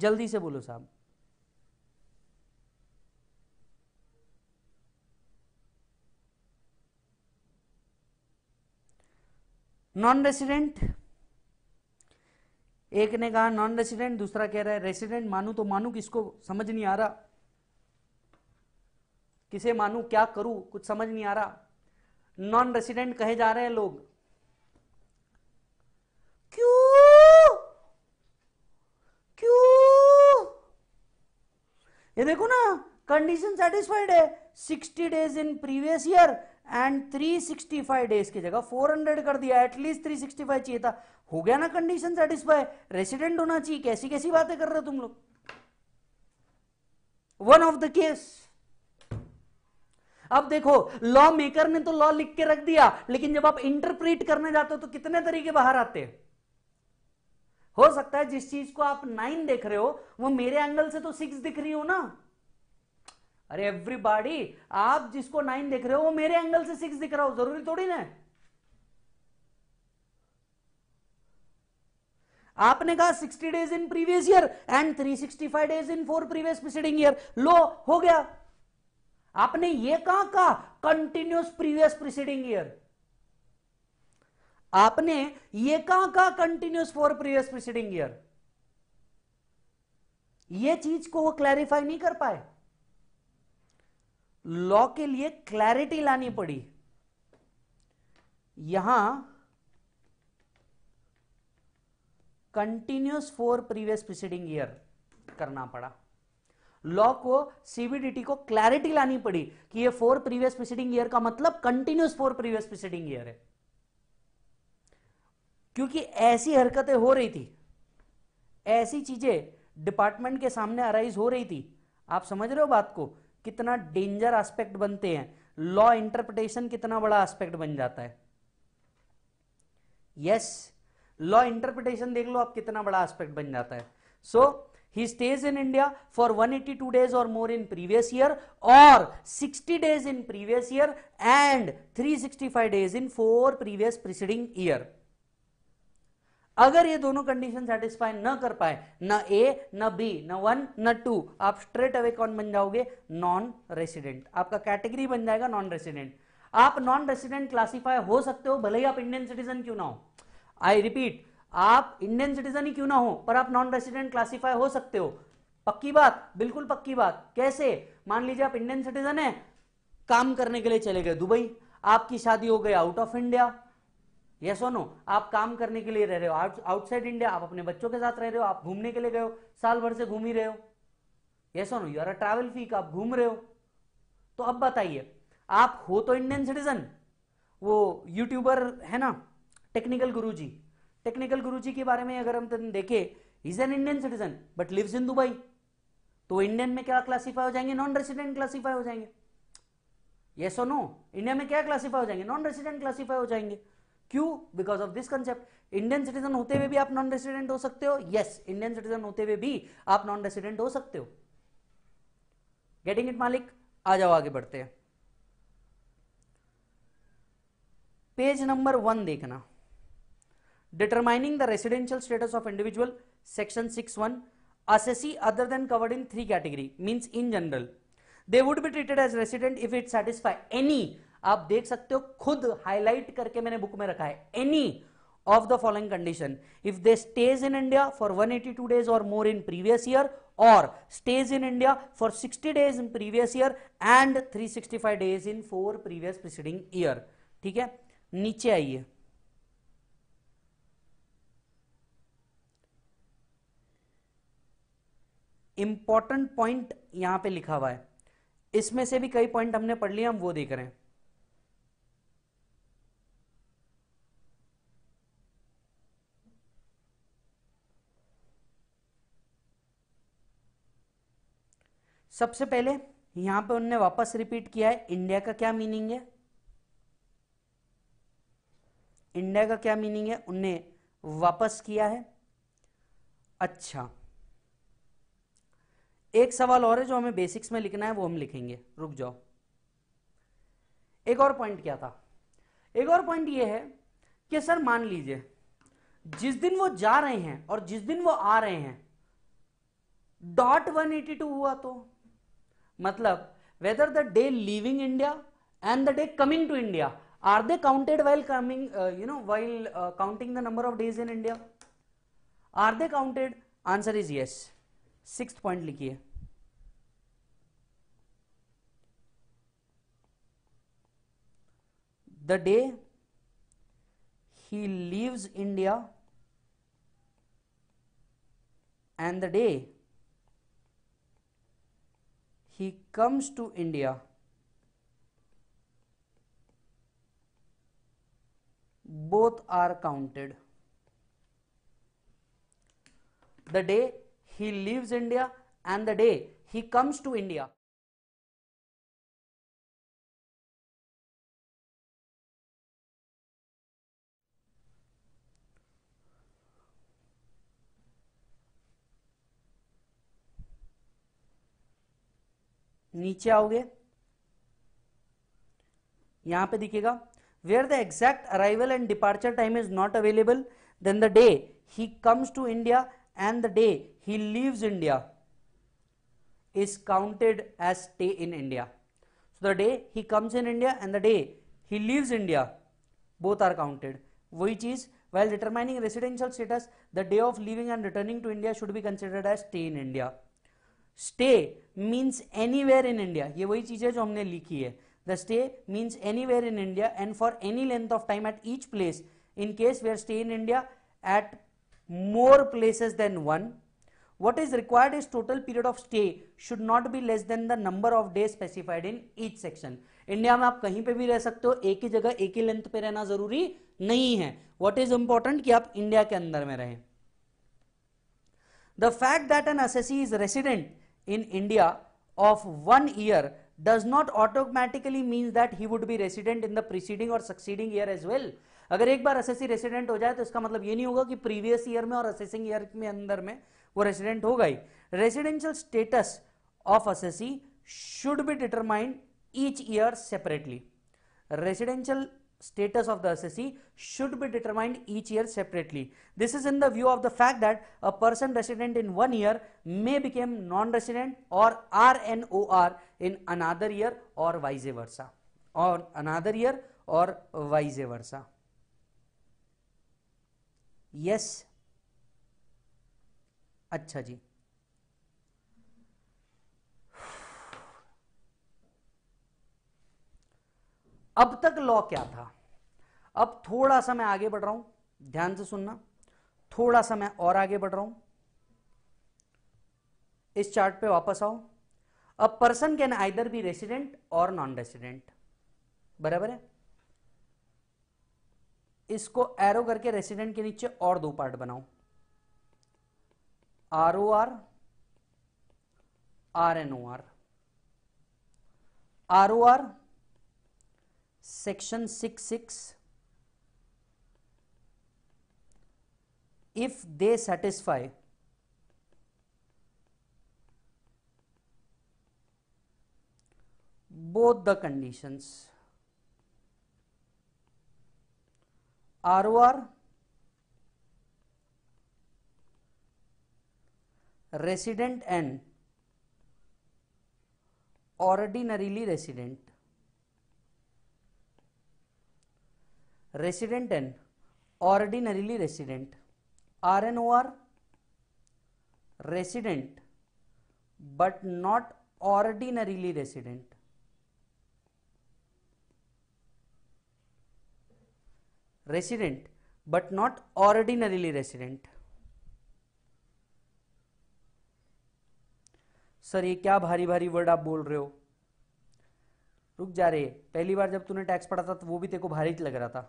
जल्दी से बोलो साहब नॉन रेसिडेंट एक ने कहा नॉन रेसिडेंट दूसरा कह रहा है रेसिडेंट मानू तो मानू किसको समझ नहीं आ रहा किसे मानू क्या करूं कुछ समझ नहीं आ रहा नॉन रेसिडेंट कहे जा रहे हैं लोग ये देखो ना कंडीशन सेटिस्फाइड है sixty days in previous year and three sixty five days की जगह फोर हंड्रेड कर दिया एटलीस्ट थ्री सिक्सटी फाइव चाहिए था हो गया ना कंडीशन सेटिस्फाई रेसिडेंट होना चाहिए कैसी कैसी बातें कर रहे हो तुम लोग वन ऑफ द केस अब देखो लॉ मेकर ने तो लॉ लिख के रख दिया लेकिन जब आप इंटरप्रिट करने जाते हो तो कितने तरीके बाहर आते हैं हो सकता है जिस चीज को आप नाइन देख रहे हो वो मेरे एंगल से तो सिक्स दिख रही हो ना अरे एवरीबॉडी आप जिसको नाइन देख रहे हो वो मेरे एंगल से सिक्स दिख रहा हो जरूरी थोड़ी ना आपने कहा sixty days in previous year and three sixty five days in four previous preceding year लो हो गया आपने ये कहा कंटिन्यूस प्रीवियस प्रीसीडिंग ईयर आपने ये कहां कहा continuous for previous preceding year ये चीज को वो क्लैरिफाई नहीं कर पाए लॉ के लिए क्लैरिटी लानी पड़ी यहां continuous for previous preceding year करना पड़ा लॉ को सीबीडीटी को क्लैरिटी लानी पड़ी कि ये फोर प्रीवियस प्रीसीडिंग ईयर का मतलब continuous for previous preceding year है क्योंकि ऐसी हरकतें हो रही थी ऐसी चीजें डिपार्टमेंट के सामने अराइज हो रही थी आप समझ रहे हो बात को कितना डेंजर एस्पेक्ट बनते हैं लॉ इंटरप्रिटेशन कितना बड़ा एस्पेक्ट बन जाता है यस लॉ इंटरप्रिटेशन देख लो आप कितना बड़ा एस्पेक्ट बन जाता है so for one eighty two days 182 more in previous year और sixty days 60 previous year and three sixty 365 days in four previous preceding year अगर ये दोनों कंडीशन सेटिस्फाई न कर पाए न ए न बी न वन न टू आप स्ट्रेट अवे कौन बन जाओगे नॉन रेसिडेंट आपका कैटेगरी बन जाएगा नॉन रेसिडेंट आप नॉन रेसिडेंट क्लासीफाई हो सकते हो भले ही आप इंडियन सिटीजन क्यों ना हो आई रिपीट आप इंडियन सिटीजन ही क्यों ना हो पर आप नॉन रेसिडेंट क्लासीफाई हो सकते हो पक्की बात बिल्कुल पक्की बात कैसे मान लीजिए आप इंडियन सिटीजन है काम करने के लिए चले गए दुबई आपकी शादी हो गई आउट ऑफ इंडिया यस सोनो आप काम करने के लिए रह रहे हो आउटसाइड इंडिया आप अपने बच्चों के साथ रह रहे हो आप घूमने के लिए गए हो साल भर से घूम ही रहे हो ये so no you are a travel freak आप घूम रहे हो तो अब बताइए आप हो तो इंडियन सिटीजन वो यूट्यूबर है ना टेक्निकल गुरुजी टेक्निकल गुरुजी के बारे में अगर हम देखे is an Indian citizen but lives in Dubai तो इंडियन में क्या क्लासीफाई हो जाएंगे नॉन रेसिडेंट क्लासीफाई हो जाएंगे यस और नो इंडिया में क्या क्लासीफाई हो जाएंगे नॉन रेसिडेंट क्लासीफाई हो जाएंगे क्यों because of this concept Indian citizen होते हुए भी आप नॉन रेसिडेंट हो सकते हो यस इंडियन सिटीजन होते हुए भी आप नॉन रेसिडेंट हो सकते हो गेटिंग इट मालिक आ जाओ आगे बढ़ते हैं पेज नंबर वन देखना determining the residential status of individual section six one assessee other than covered in three category means in general they would be treated as resident if it satisfy any आप देख सकते हो खुद highlight करके मैंने book में रखा है any of the following condition if they stays in India for one eighty two days और more in previous year or stays in India for sixty days in previous year and three sixty five days in four previous preceding year ठीक है नीचे आइए important point यहां पे लिखा हुआ है इसमें से भी कई पॉइंट हमने पढ़ लिया हम वो देख रहे हैं सबसे पहले यहां पे उनने वापस रिपीट किया है इंडिया का क्या मीनिंग है इंडिया का क्या मीनिंग है उनने वापस किया है अच्छा एक सवाल और है जो हमें बेसिक्स में लिखना है वो हम लिखेंगे रुक जाओ एक और पॉइंट क्या था एक और पॉइंट ये है कि सर मान लीजिए जिस दिन वो जा रहे हैं और जिस दिन वो आ रहे हैं डॉट 182 हुआ तो मतलब whether the day leaving India and the day coming to India are they counted while coming you know while counting the number of days in India are they counted answer is yes six point लिखिए the day he leaves India and the day he comes to India, both are counted. The day he leaves India and the day he comes to India. नीचे आओगे यहां पे दिखेगा where the exact arrival and departure time is not available then the day he comes to India and the day he leaves India is counted as stay in India so the day he comes in India and the day he leaves India both are counted वही चीज well determining residential status the day of leaving and returning to India should be considered as stay in India stay means anywhere in India ये वही चीज है जो हमने लिखी है the stay means anywhere in India and for any length of time at each place in case where stay in India at more places than one what is required is total period of stay should not be less than the number of day specified in each section India में आप कहीं पे भी रह सकते हो एक ही जगह एक ही लेंथ पे रहना जरूरी नहीं है वॉट इज इंपॉर्टेंट कि आप इंडिया के अंदर में रहें the fact that an assessee is resident in India of one year does not automatically means that he would be resident in the preceding or succeeding year as well. अगर एक बार assessee resident हो जाए तो इसका मतलब ये नहीं होगा कि previous year में और assessing year में अंदर में वो resident होगा ही Residential status of assessee should be determined each year separately. Residential status of the assessee should be determined each year separately. This is in the view of the fact that a person resident in one year may become non-resident or RNOR in another year or vice versa or another year or vice versa. Yes. अच्छा जी अब तक law क्या था अब थोड़ा सा मैं आगे बढ़ रहा हूं ध्यान से सुनना थोड़ा सा मैं और आगे बढ़ रहा हूं इस चार्ट पे वापस आओ a person can either be resident और नॉन रेसिडेंट बराबर है इसको एरो करके रेसिडेंट के नीचे और दो पार्ट बनाओ R O R R N O R R O R section 66 if they satisfy both the conditions ROR resident and ordinarily resident resident and ordinarily resident RNOR resident but not ordinarily resident resident but not ordinarily resident sir ये क्या भारी भारी word आप बोल रहे हो रुक जा रहे पहली बार जब तूने टैक्स पढ़ा था तो वो भी तेरे को भारी लग रहा था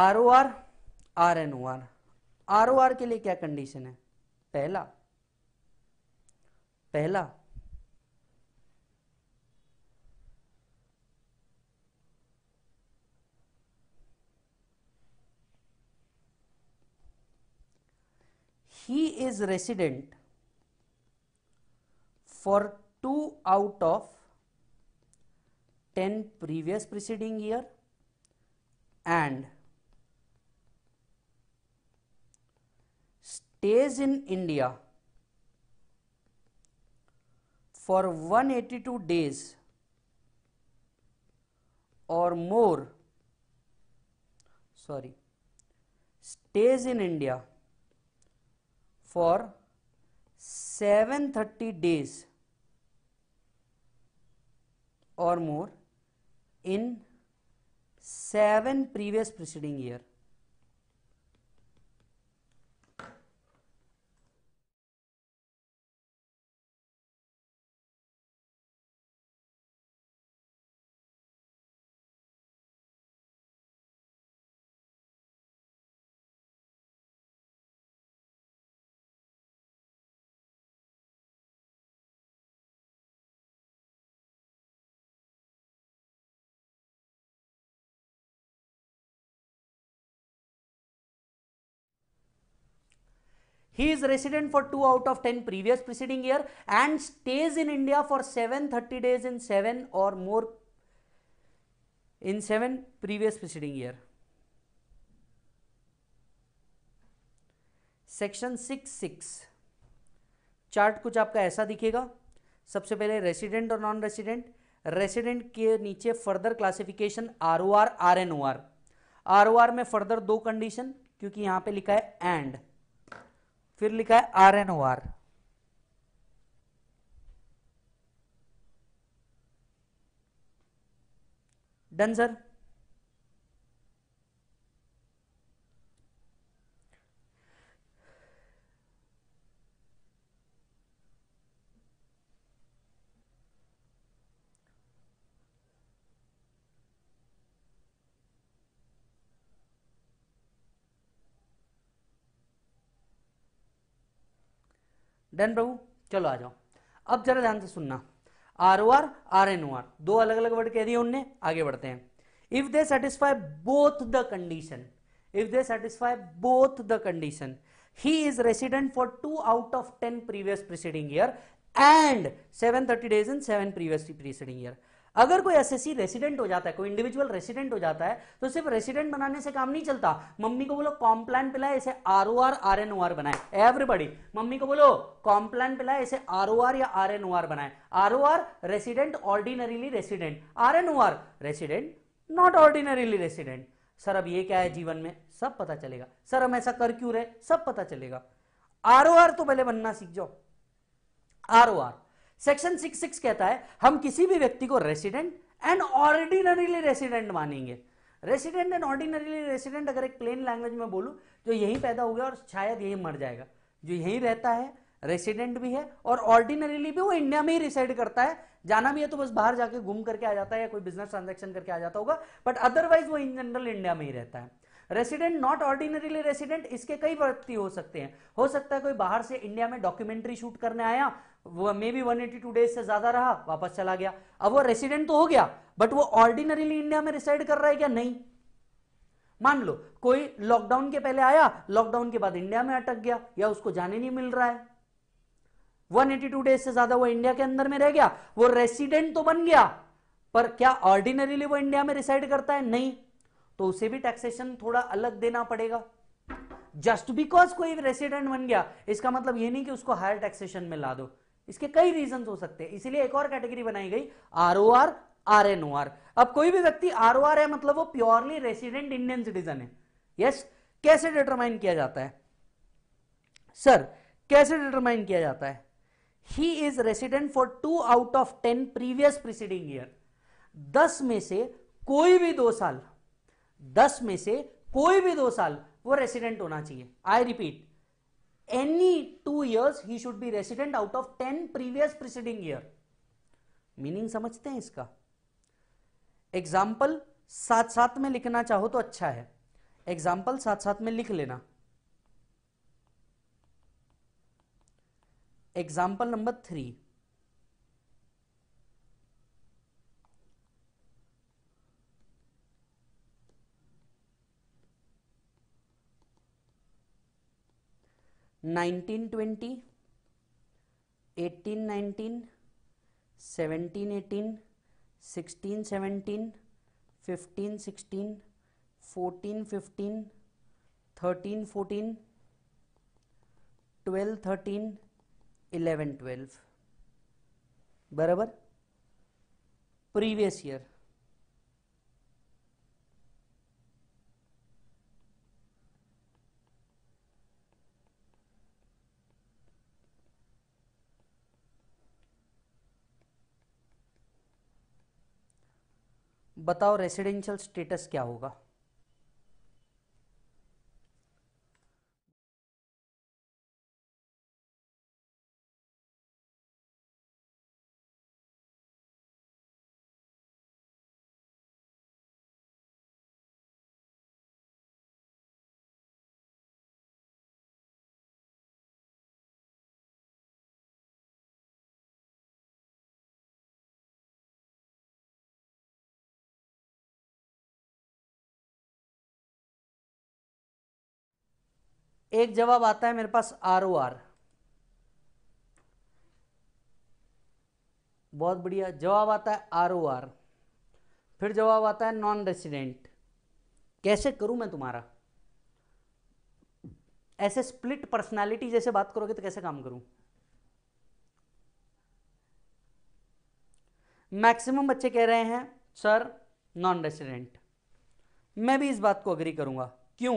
R O R R N O R R O R के लिए क्या कंडीशन है पहला पहला he is resident for 2 out of 10 previous preceding year and days in India for 182 days or more sorry stays in India for 730 days or more in 7 previous preceding year He is resident for 2 out of 10 previous preceding year and stays in India for 730 days in 7 or more in 7 previous preceding year. Section six six chart कुछ आपका ऐसा दिखेगा सबसे पहले resident और non resident resident के नीचे further classification R O R R N O R R O R में फर्दर दो कंडीशन क्योंकि यहाँ पे लिखा है एंड फिर लिखा है R N O R done sir done प्रभु चलो आ जाओ अब जरा ध्यान से सुनना R O R R N O R दो अलग अलग वर्ड कह दिए उनने आगे बढ़ते हैं if they satisfy both the condition if they satisfy both the condition he is resident for two out of ten previous preceding year and seven thirty days in seven previous preceding year अगर कोई SSC resident हो जाता है कोई individual resident हो जाता है तो सिर्फ रेसिडेंट बनाने से काम नहीं चलता मम्मी को बोलो कॉम्प्लान पिलाए इसे R O R R N O R बनाए एवरीबडी मम्मी को बोलो कॉम्प्लान पिलाए इसे आर ओ आर या आर एन ओ आर बनाए R O R resident ordinarily resident R N O R resident not ordinarily resident sir अब ये क्या है जीवन में सब पता चलेगा सर हम ऐसा कर क्यों रहे सब पता चलेगा आर ओ आर तो पहले बनना सीख जाओ R O R section six six कहता है हम किसी भी व्यक्ति को रेसिडेंट एंड ऑर्डिनरीली रेसिडेंट मानेंगे रेसिडेंट एंड ऑर्डिनरीली रेसिडेंट अगर एक प्लेन लैंग्वेज में बोलूं जो यही पैदा हो गया और शायद यही मर जाएगा जो यही रहता है रेसिडेंट भी है और ऑर्डिनरीली भी वो इंडिया में ही रिसाइड करता है जाना भी है तो बस बाहर जाके घूम करके आ जाता है या कोई बिजनेस ट्रांजेक्शन करके आ जाता होगा बट अदरवाइज वो इन जनरल इंडिया में ही रहता है रेसिडेंट नॉट ऑर्डिनरीली रेसिडेंट इसके कई व्यक्ति हो सकते हैं हो सकता है कोई बाहर से इंडिया में डॉक्यूमेंट्री शूट करने आया मे बी 182 डेज से ज्यादा रहा वापस चला गया अब वो रेसिडेंट तो हो गया बट वो ऑर्डिनरीली इंडिया में रिसाइड कर रहा है क्या नहीं मान लो कोई लॉकडाउन के पहले आया लॉकडाउन के बाद इंडिया में अटक गया या उसको जाने नहीं मिल रहा है 182 डेज से ज्यादा वो इंडिया के अंदर में रह गया वो रेसिडेंट तो बन गया पर क्या ऑर्डिनरीली वो इंडिया में रिसाइड करता है नहीं तो उसे भी टैक्सेशन थोड़ा अलग देना पड़ेगा जस्ट बिकॉज कोई रेसिडेंट बन गया इसका मतलब ये नहीं कि उसको हायर टैक्सेशन में ला दो इसके कई रीजन हो सकते हैं इसीलिए एक और कैटेगरी बनाई गई R O R R N O R अब कोई भी व्यक्ति आर ओ आर है मतलब वो purely resident Indian citizen yes yes yes? कैसे डिटरमाइन किया जाता है सर कैसे डिटरमाइन किया जाता है he is resident for two out of ten previous preceding year दस में से कोई भी दो साल दस में से कोई भी दो साल वो रेसिडेंट होना चाहिए I repeat any two years he should be resident out of ten previous preceding year meaning समझते हैं इसका एग्जाम्पल साथ साथ में लिखना चाहो तो अच्छा है एग्जाम्पल साथ साथ में लिख लेना example number three nineteen twenty eighteen nineteen seventeen eighteen sixteen seventeen fifteen sixteen fourteen fifteen thirteen fourteen twelve thirteen eleven twelve बराबर प्रीवियस ईयर बताओ रेसिडेंशियल स्टेटस क्या होगा एक जवाब आता है मेरे पास आर ओ आर बहुत बढ़िया जवाब आता है आर ओ आर फिर जवाब आता है नॉन रेसिडेंट कैसे करूं मैं तुम्हारा ऐसे स्प्लिट पर्सनालिटी जैसे बात करोगे तो कैसे काम करूं मैक्सिमम बच्चे कह रहे हैं सर नॉन रेसिडेंट मैं भी इस बात को अग्री करूंगा क्यों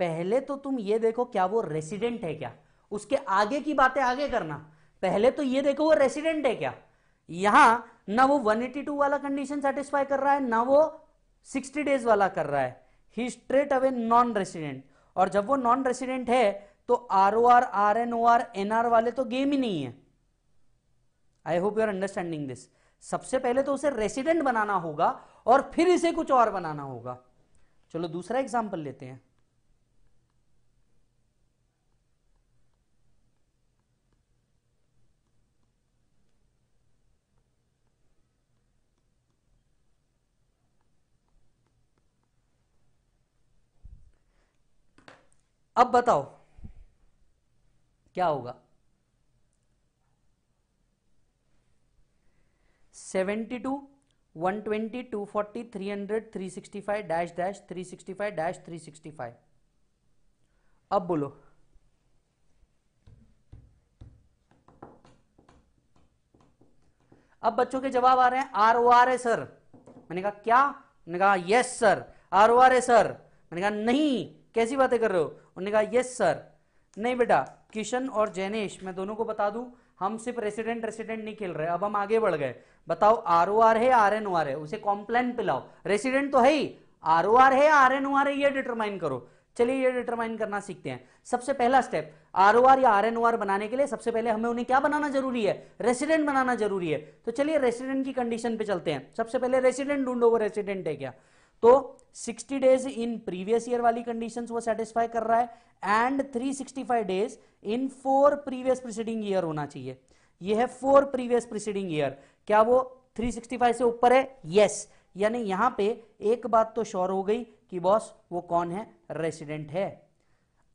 पहले तो तुम ये देखो क्या वो रेसिडेंट है क्या उसके आगे की बातें आगे करना पहले तो ये देखो वो रेसिडेंट है क्या यहां ना वो 182 वाला कंडीशन सेटिस्फाई कर रहा है ना वो 60 डेज वाला कर रहा है he straight away non resident और जब वो नॉन रेसिडेंट है तो R O R R N O R N R वाले तो गेम ही नहीं है I hope you're understanding this सबसे पहले तो उसे रेसिडेंट बनाना होगा और फिर इसे कुछ और बनाना होगा चलो दूसरा एग्जाम्पल लेते हैं अब बताओ क्या होगा 72, 120, 240, 300, 365 डैश डैश 365 डैश 365 अब बोलो अब बच्चों के जवाब आ रहे हैं आर ओ आर है सर मैंने कहा क्या मैंने कहा yes sir R O R है सर मैंने कहा नहीं कैसी बातें कर रहे हो उन्होंने कहा यस सर नहीं बेटा किशन और जैनेश मैं दोनों को बता दूं हम सिर्फ रेसिडेंट रेसिडेंट नहीं खेल रहे अब हम आगे बढ़ गए बताओ आर ओ आर है आर एन ओ आर है उसे कॉम्प्लेन पिलाओ रेसिडेंट तो है ही आर ओ आर है आर एन ओ आर है ये डिटरमाइन करो चलिए ये डिटरमाइन करना सीखते हैं सबसे पहला स्टेप आर ओ आर या आर एन ओ आर बनाने के लिए सबसे पहले हमें उन्हें क्या बनाना जरूरी है रेसिडेंट बनाना जरूरी है तो चलिए रेसिडेंट की कंडीशन पे चलते हैं सबसे पहले रेसिडेंट ढूंढो वो रेसिडेंट है क्या तो 60 डेज इन प्रीवियस ईयर वाली कंडीशन वो सेटिस्फाई कर रहा है and 365 days in four previous preceding year होना चाहिए ये है फोर प्रीवियस प्रिसीडिंग ईयर क्या वो 365 से ऊपर है यस yes. यानी यहां पे एक बात तो श्योर हो गई कि बॉस वो कौन है रेसिडेंट है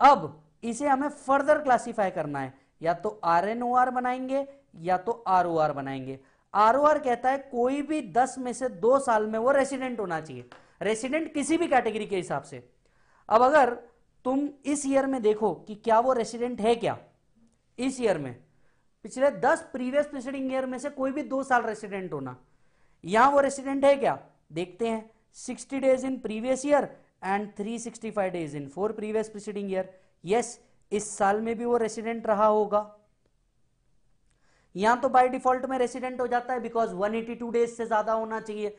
अब इसे हमें फर्दर क्लासिफाई करना है या तो आर एन ओ आर बनाएंगे या तो आर ओ आर बनाएंगे आर ओ आर कहता है कोई भी दस में से दो साल में वो रेसिडेंट होना चाहिए रेसिडेंट किसी भी कैटेगरी के हिसाब से अब अगर तुम इस ईयर में देखो कि क्या वो रेसिडेंट है क्या इस ईयर में पिछले दस प्रीवियस प्रीसीडिंग ईयर में से कोई भी दो साल रेसिडेंट होना यहां वो रेसिडेंट है क्या देखते हैं sixty days in previous year and three sixty five days in four previous preceding year yes इस साल में भी वो रेसिडेंट रहा होगा यहां तो बाय डिफॉल्ट में रेसिडेंट हो जाता है बिकॉज 182 डेज से ज्यादा होना चाहिए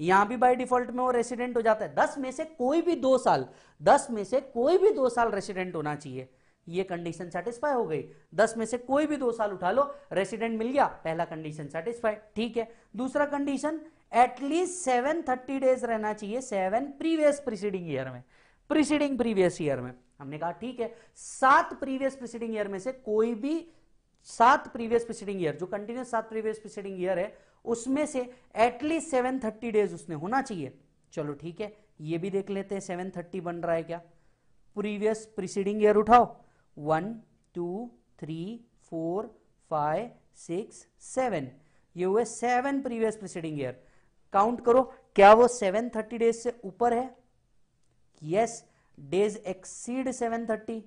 यहां भी बाय डिफॉल्ट में वो रेसिडेंट हो जाता है दस में से कोई भी दो साल दस में से कोई भी दो साल रेसिडेंट होना चाहिए ये कंडीशन सेटिस्फाई हो गई दस में से कोई भी दो साल उठा लो रेसिडेंट मिल गया पहला कंडीशन सेटिस्फाई ठीक है दूसरा condition at least seven thirty days रहना चाहिए सेवन प्रीवियस प्रीसीडिंग ईयर में प्रीसीडिंग प्रीवियस ईयर में हमने कहा ठीक है सात प्रीवियस प्रीसीडिंग ईयर में से कोई भी सात प्रीवियस प्रीसीडिंग ईयर जो कंटिन्यूस सात प्रीवियस प्रीसीडिंग ईयर है उसमें से एटलीस्ट सेवन थर्टी डेज उसने होना चाहिए चलो ठीक है ये भी देख लेते हैं सेवन थर्टी बन रहा है क्या प्रीवियस प्रीसीडिंग ईयर उठाओ one two three four five six seven ये हुए seven previous preceding year count करो क्या वो सेवन थर्टी डेज से ऊपर है yes days exceed seven thirty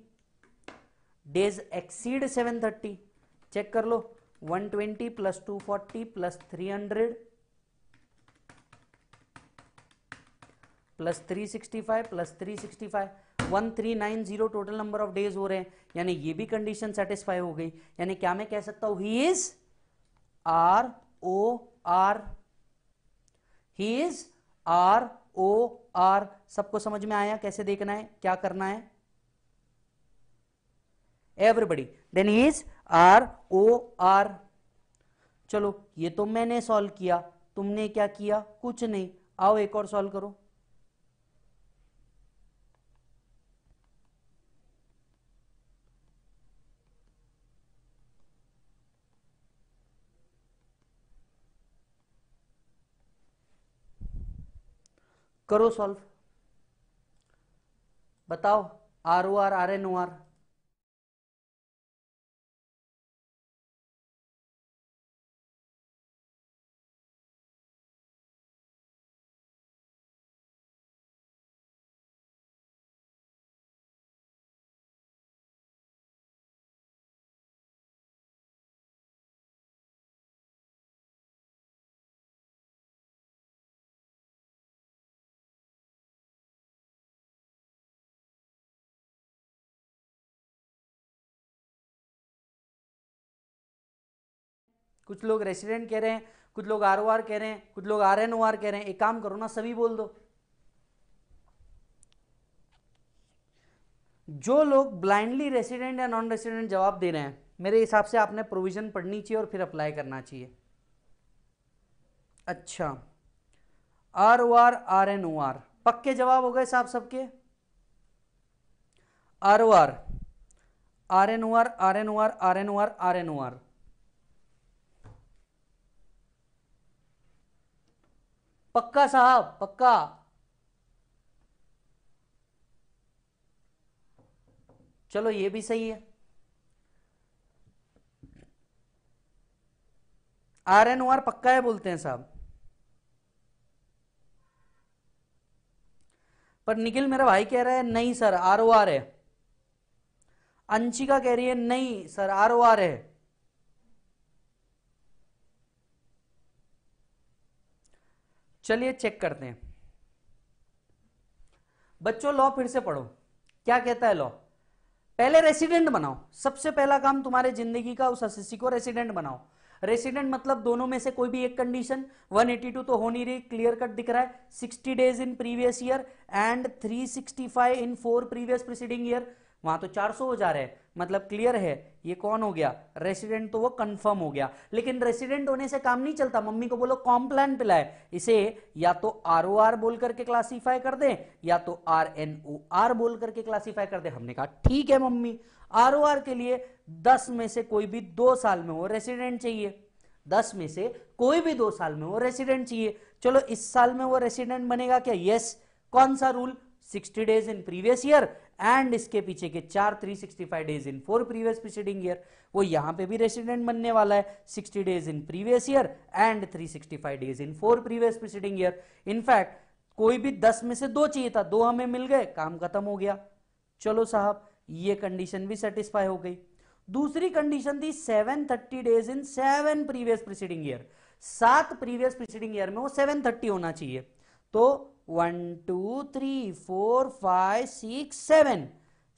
days exceed seven thirty check कर लो one twenty plus two forty plus three hundred plus three sixty five plus three sixty five one three nine zero total number of days हो रहे हैं यानी ये भी condition satisfy हो गई यानी क्या मैं कह सकता हूं he is R O R he is R O R सबको समझ में आया कैसे देखना है क्या करना है everybody then he is R O R चलो ये तो मैंने सॉल्व किया तुमने क्या किया कुछ नहीं आओ एक और सॉल्व करो करो सॉल्व बताओ R O R R N O R कुछ लोग रेसिडेंट कह रहे हैं कुछ लोग आर ओ आर कह रहे हैं कुछ लोग आर एन ओ आर कह रहे हैं एक काम करो ना सभी बोल दो जो लोग ब्लाइंडली रेसिडेंट या नॉन रेसिडेंट जवाब दे रहे हैं मेरे हिसाब से आपने प्रोविजन पढ़नी चाहिए और फिर अप्लाई करना चाहिए अच्छा R O R R N O R पक्के जवाब हो गए साहब सबके R O R R N O R R N O R R N O R R N O R पक्का साहब पक्का चलो ये भी सही है आर एन ओ आर पक्का है बोलते हैं साहब पर निखिल मेरा भाई कह रहा है नहीं सर आर ओ आर है अंशिका कह रही है नहीं सर आर ओ आर है चलिए चेक करते हैं बच्चों लॉ फिर से पढ़ो क्या कहता है लॉ पहले रेसिडेंट बनाओ सबसे पहला काम तुम्हारे जिंदगी का उस असिस्सी को रेसिडेंट बनाओ रेसिडेंट मतलब दोनों में से कोई भी एक कंडीशन 182 तो हो नहीं रही क्लियर कट दिख रहा है 60 days in previous year and 365 इन फोर प्रीवियस प्रीसीडिंग ईयर वहां तो 400 हो जा रहे है मतलब क्लियर है ये कौन हो गया रेसिडेंट तो वो कंफर्म हो गया लेकिन रेसिडेंट होने से काम नहीं चलता मम्मी को बोलो कॉम्प्लान पिलाए इसे या तो आर ओ आर बोल करके क्लासीफाई कर दे या तो आर एन ओ आर बोल करके क्लासीफाई कर दे हमने कहा ठीक है मम्मी आर ओ आर के लिए दस में से कोई भी दो साल में वो रेसिडेंट चाहिए दस में से कोई भी दो साल में वो रेसिडेंट चाहिए चलो इस साल में वो रेसिडेंट बनेगा क्या यस कौन सा rule sixty days in previous year and इसके पीछे के चार 365 days in four previous preceding year वो यहां पे भी रेसिडेंट बनने वाला है 60 days in previous year and 365 days in four previous preceding year in fact कोई भी दस में से दो चाहिए था दो हमें मिल गए काम खत्म हो गया चलो साहब ये कंडीशन भी सेटिस्फाई हो गई दूसरी कंडीशन थी seven thirty days in seven previous preceding year सात प्रीवियस प्रीसीडिंग ईयर में वो सेवन थर्टी होना चाहिए तो one two three four five six seven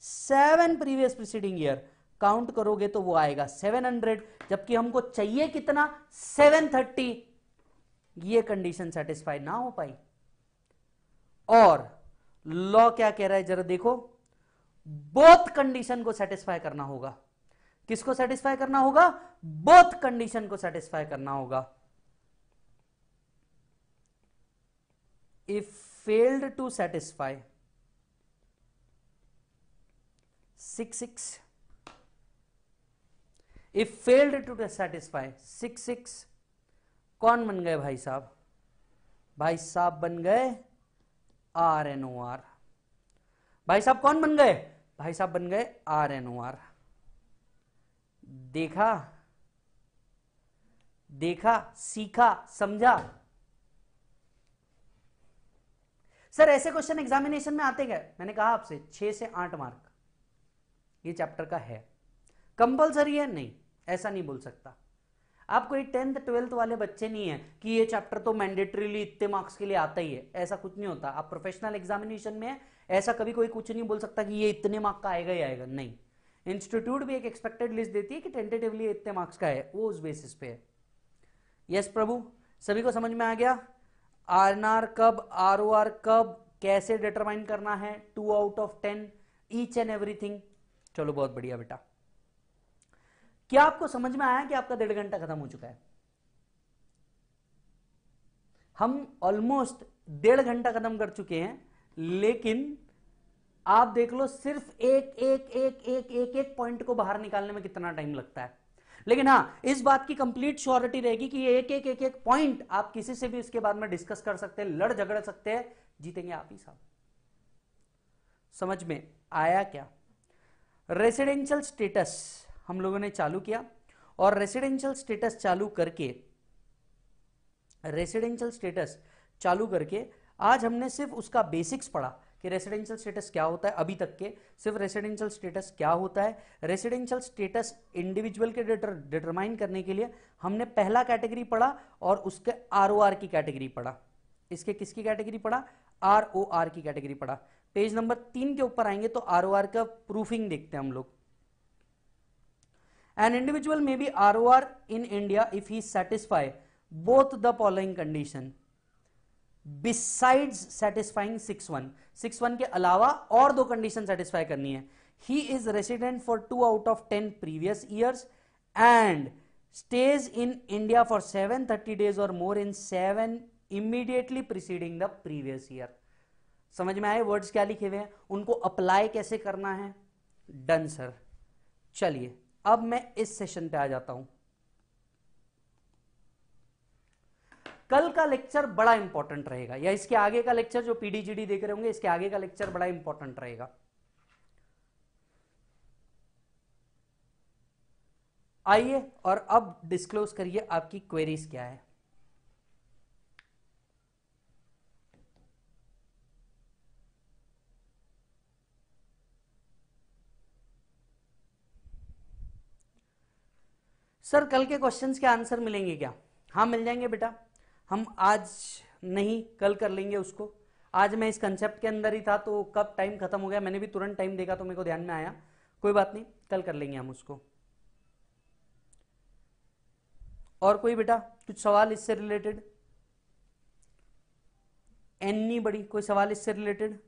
seven previous preceding year count करोगे तो वो आएगा सेवन हंड्रेड जबकि हमको चाहिए कितना सेवन थर्टी ये कंडीशन सेटिस्फाई ना हो पाई और लॉ क्या कह रहा है जरा देखो बोथ कंडीशन को सेटिस्फाई करना होगा किसको सेटिस्फाई करना होगा बोथ कंडीशन को सेटिस्फाई करना होगा if failed to satisfy six six if failed to satisfy six six कौन बन गए भाई साहब भाई साहब बन गए आर एन ओ आर भाई साहब कौन बन गए भाई साहब बन गए आर एन ओ आर देखा देखा सीखा समझा सर ऐसे क्वेश्चन एग्जामिनेशन में आते गए मैंने कहा आपसे छह से आठ मार्क ये चैप्टर का है कंपलसरी है नहीं ऐसा नहीं बोल सकता आप कोई टेंथ ट्वेल्थ वाले बच्चे नहीं है कि ये चैप्टर तो मैंडेटरीली इतने मार्क्स के लिए आता ही है ऐसा कुछ नहीं होता आप प्रोफेशनल एग्जामिनेशन में ऐसा कभी कोई कुछ नहीं बोल सकता कि ये इतने मार्क का आएगा ही आएगा नहीं इंस्टीट्यूट भी एक एक्सपेक्टेड लिस्ट देती है कि टेंटेटिवली इतने मार्क्स का है वो उस बेसिस पे है यस प्रभु सभी को समझ में आ गया आर एन आर कब आर ओ आर कब कैसे डिटरमाइन करना है two out of ten each and everything चलो बहुत बढ़िया बेटा क्या आपको समझ में आया कि आपका डेढ़ घंटा खत्म हो चुका है हम ऑलमोस्ट डेढ़ घंटा खत्म कर चुके हैं लेकिन आप देख लो सिर्फ एक एक एक एक एक एक पॉइंट को बाहर निकालने में कितना टाइम लगता है लेकिन हाँ इस बात की कंप्लीट श्योरिटी रहेगी कि एक एक एक एक पॉइंट आप किसी से भी इसके बारे में डिस्कस कर सकते हैं लड़ झगड़ सकते हैं जीतेंगे आप ही साहब समझ में आया क्या रेसिडेंशियल स्टेटस हम लोगों ने चालू किया और रेसिडेंशियल स्टेटस चालू करके रेसिडेंशियल स्टेटस चालू करके आज हमने सिर्फ उसका बेसिक्स पढ़ा कि रेसिडेंशियल स्टेटस क्या होता है अभी तक के सिर्फ रेसिडेंशियल स्टेटस क्या होता है रेसिडेंशियल स्टेटस इंडिविजुअल के डिटरमाइन करने के लिए हमने पहला कैटेगरी पढ़ा और उसके आर की कैटेगरी पढ़ा इसके किसकी कैटेगरी पढ़ा आर ओ आर की कैटेगरी पढ़ा पेज नंबर तीन के ऊपर आएंगे तो आर ओ आर का प्रूफिंग देखते हैं हम लोग an individual may be R O R in India if he satisfy both the following condition besides satisfying six one six one के अलावा और दो कंडीशन सेटिस्फाई करनी है he is resident for two out of ten previous years and stays in India for seven thirty days और more in seven immediately preceding the previous year समझ में आए वर्ड्स क्या लिखे हुए हैं उनको अप्लाई कैसे करना है डन सर चलिए अब मैं इस सेशन पे आ जाता हूं कल का लेक्चर बड़ा इंपॉर्टेंट रहेगा या इसके आगे का लेक्चर जो पीडीजीडी देख रहे होंगे इसके आगे का लेक्चर बड़ा इंपॉर्टेंट रहेगा आइए और अब डिस्क्लोज करिए आपकी क्वेरीज क्या है सर कल के क्वेश्चंस के आंसर मिलेंगे क्या हाँ मिल जाएंगे बेटा हम आज नहीं कल कर लेंगे उसको आज मैं इस कंसेप्ट के अंदर ही था तो कब टाइम खत्म हो गया मैंने भी तुरंत टाइम देखा तो मेरे को ध्यान में आया कोई बात नहीं कल कर लेंगे हम उसको और कोई बेटा कुछ सवाल इससे रिलेटेड एनी बड़ी कोई सवाल इससे related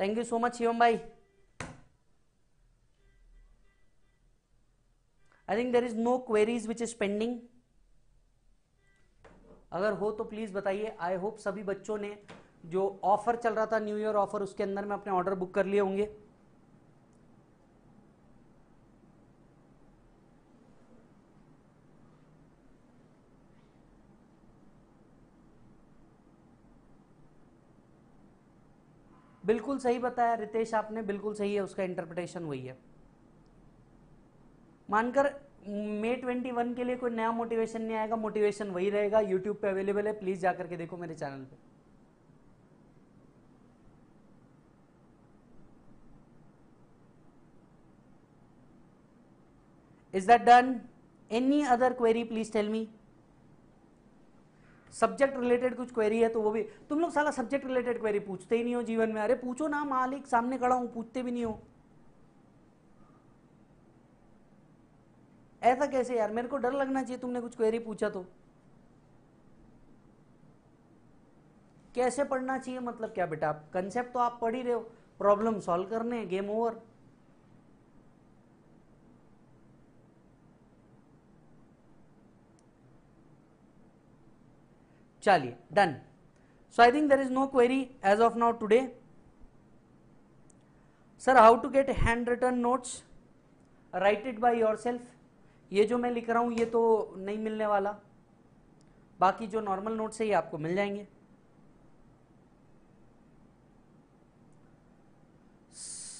thank you so much Shivam भाई I think there is no queries which is pending अगर हो तो प्लीज बताइए आई होप सभी बच्चों ने जो ऑफर चल रहा था न्यू ईयर ऑफर उसके अंदर में अपने ऑर्डर बुक कर लिए होंगे बिल्कुल सही बताया रितेश आपने बिल्कुल सही है उसका इंटरप्रिटेशन वही है मानकर मे ट्वेंटी वन के लिए कोई नया मोटिवेशन नहीं आएगा मोटिवेशन वही रहेगा यूट्यूब पे अवेलेबल है प्लीज जाकर के देखो मेरे चैनल पे is that done any other query please tell me subject related कुछ क्वेरी है तो वो भी तुम लोग साला सब्जेक्ट रिलेटेड क्वेरी पूछते ही नहीं हो जीवन में अरे पूछो ना मालिक सामने खड़ा हूं पूछते भी नहीं हो ऐसा कैसे यार मेरे को डर लगना चाहिए तुमने कुछ क्वेरी पूछा तो कैसे पढ़ना चाहिए मतलब क्या बेटा आप कंसेप्ट तो आप पढ़ ही रहे हो प्रॉब्लम सॉल्व करने गेम ओवर चलिए done so I think there is no query as of now today sir how to get handwritten notes write it by yourself ये जो मैं लिख रहा हूँ ये तो नहीं मिलने वाला बाकी जो नॉर्मल नोट्स है ये आपको मिल जाएंगे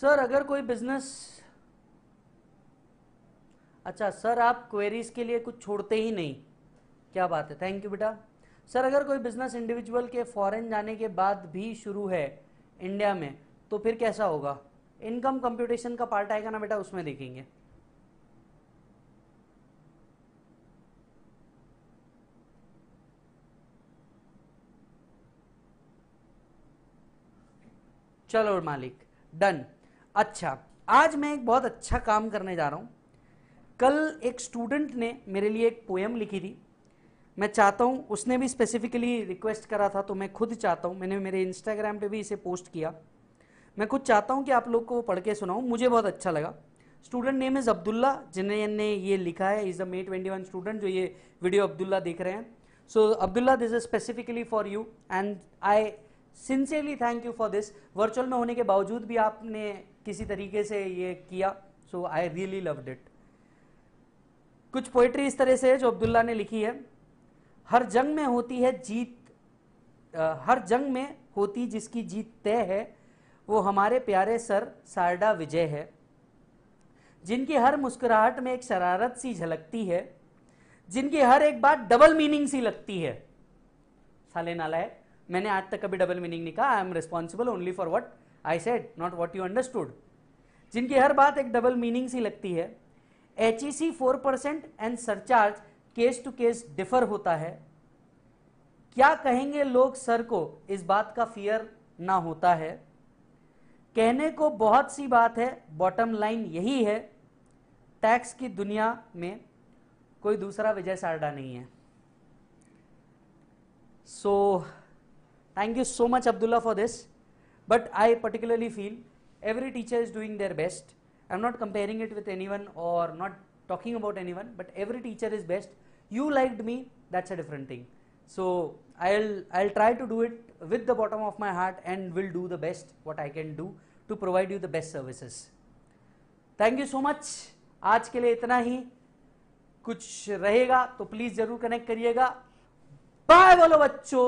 सर अगर कोई बिजनेस अच्छा सर आप क्वेरीज के लिए कुछ छोड़ते ही नहीं क्या बात है थैंक यू बेटा सर अगर कोई बिजनेस इंडिविजुअल के फॉरेन जाने के बाद भी शुरू है इंडिया में तो फिर कैसा होगा इनकम कंप्यूटेशन का पार्ट आएगा ना बेटा उसमें देखेंगे चलो मालिक डन अच्छा आज मैं एक बहुत अच्छा काम करने जा रहा हूं कल एक स्टूडेंट ने मेरे लिए एक पोएम लिखी थी मैं चाहता हूँ उसने भी स्पेसिफिकली रिक्वेस्ट करा था तो मैं खुद चाहता हूँ मैंने मेरे इंस्टाग्राम पे भी इसे पोस्ट किया मैं खुद चाहता हूँ कि आप लोग को पढ़ के सुनाऊँ मुझे बहुत अच्छा लगा स्टूडेंट नेम इज़ अब्दुल्ला जिन्होंने ये लिखा है is a May twenty one student जो ये वीडियो अब्दुल्ला देख रहे हैं so Abdullah this is specifically for you and I sincerely thank you for this virtual में होने के बावजूद भी आपने किसी तरीके से ये किया so I really loved it कुछ पोइट्री इस तरह से है जो अब्दुल्ला ने लिखी है हर जंग में होती है जीत आ, हर जंग में होती जिसकी जीत तय है वो हमारे प्यारे सर सारडा विजय है जिनकी हर मुस्कुराहट में एक शरारत सी झलकती है जिनकी हर एक बात डबल मीनिंग सी लगती है साले नाला है मैंने आज तक कभी डबल मीनिंग नहीं कहा I am responsible only for what I said not what you understood जिनकी हर बात एक डबल मीनिंग सी लगती है H E C four percent and surcharge case to case differ होता है क्या कहेंगे लोग सर को इस बात का फियर ना होता है कहने को बहुत सी बात है बॉटम लाइन यही है टैक्स की दुनिया में कोई दूसरा विजय सारडा नहीं है so thank you so much Abdullah for this but I particularly feel every teacher is doing their best I am not comparing it with anyone or not talking about anyone but every teacher is best you liked me that's a different thing so i'll i'll try to do it with the bottom of my heart and will do the best what i can do to provide you the best services thank you so much aaj ke liye itna hi kuch rahega to please zarur connect kariyega bye bolo bachcho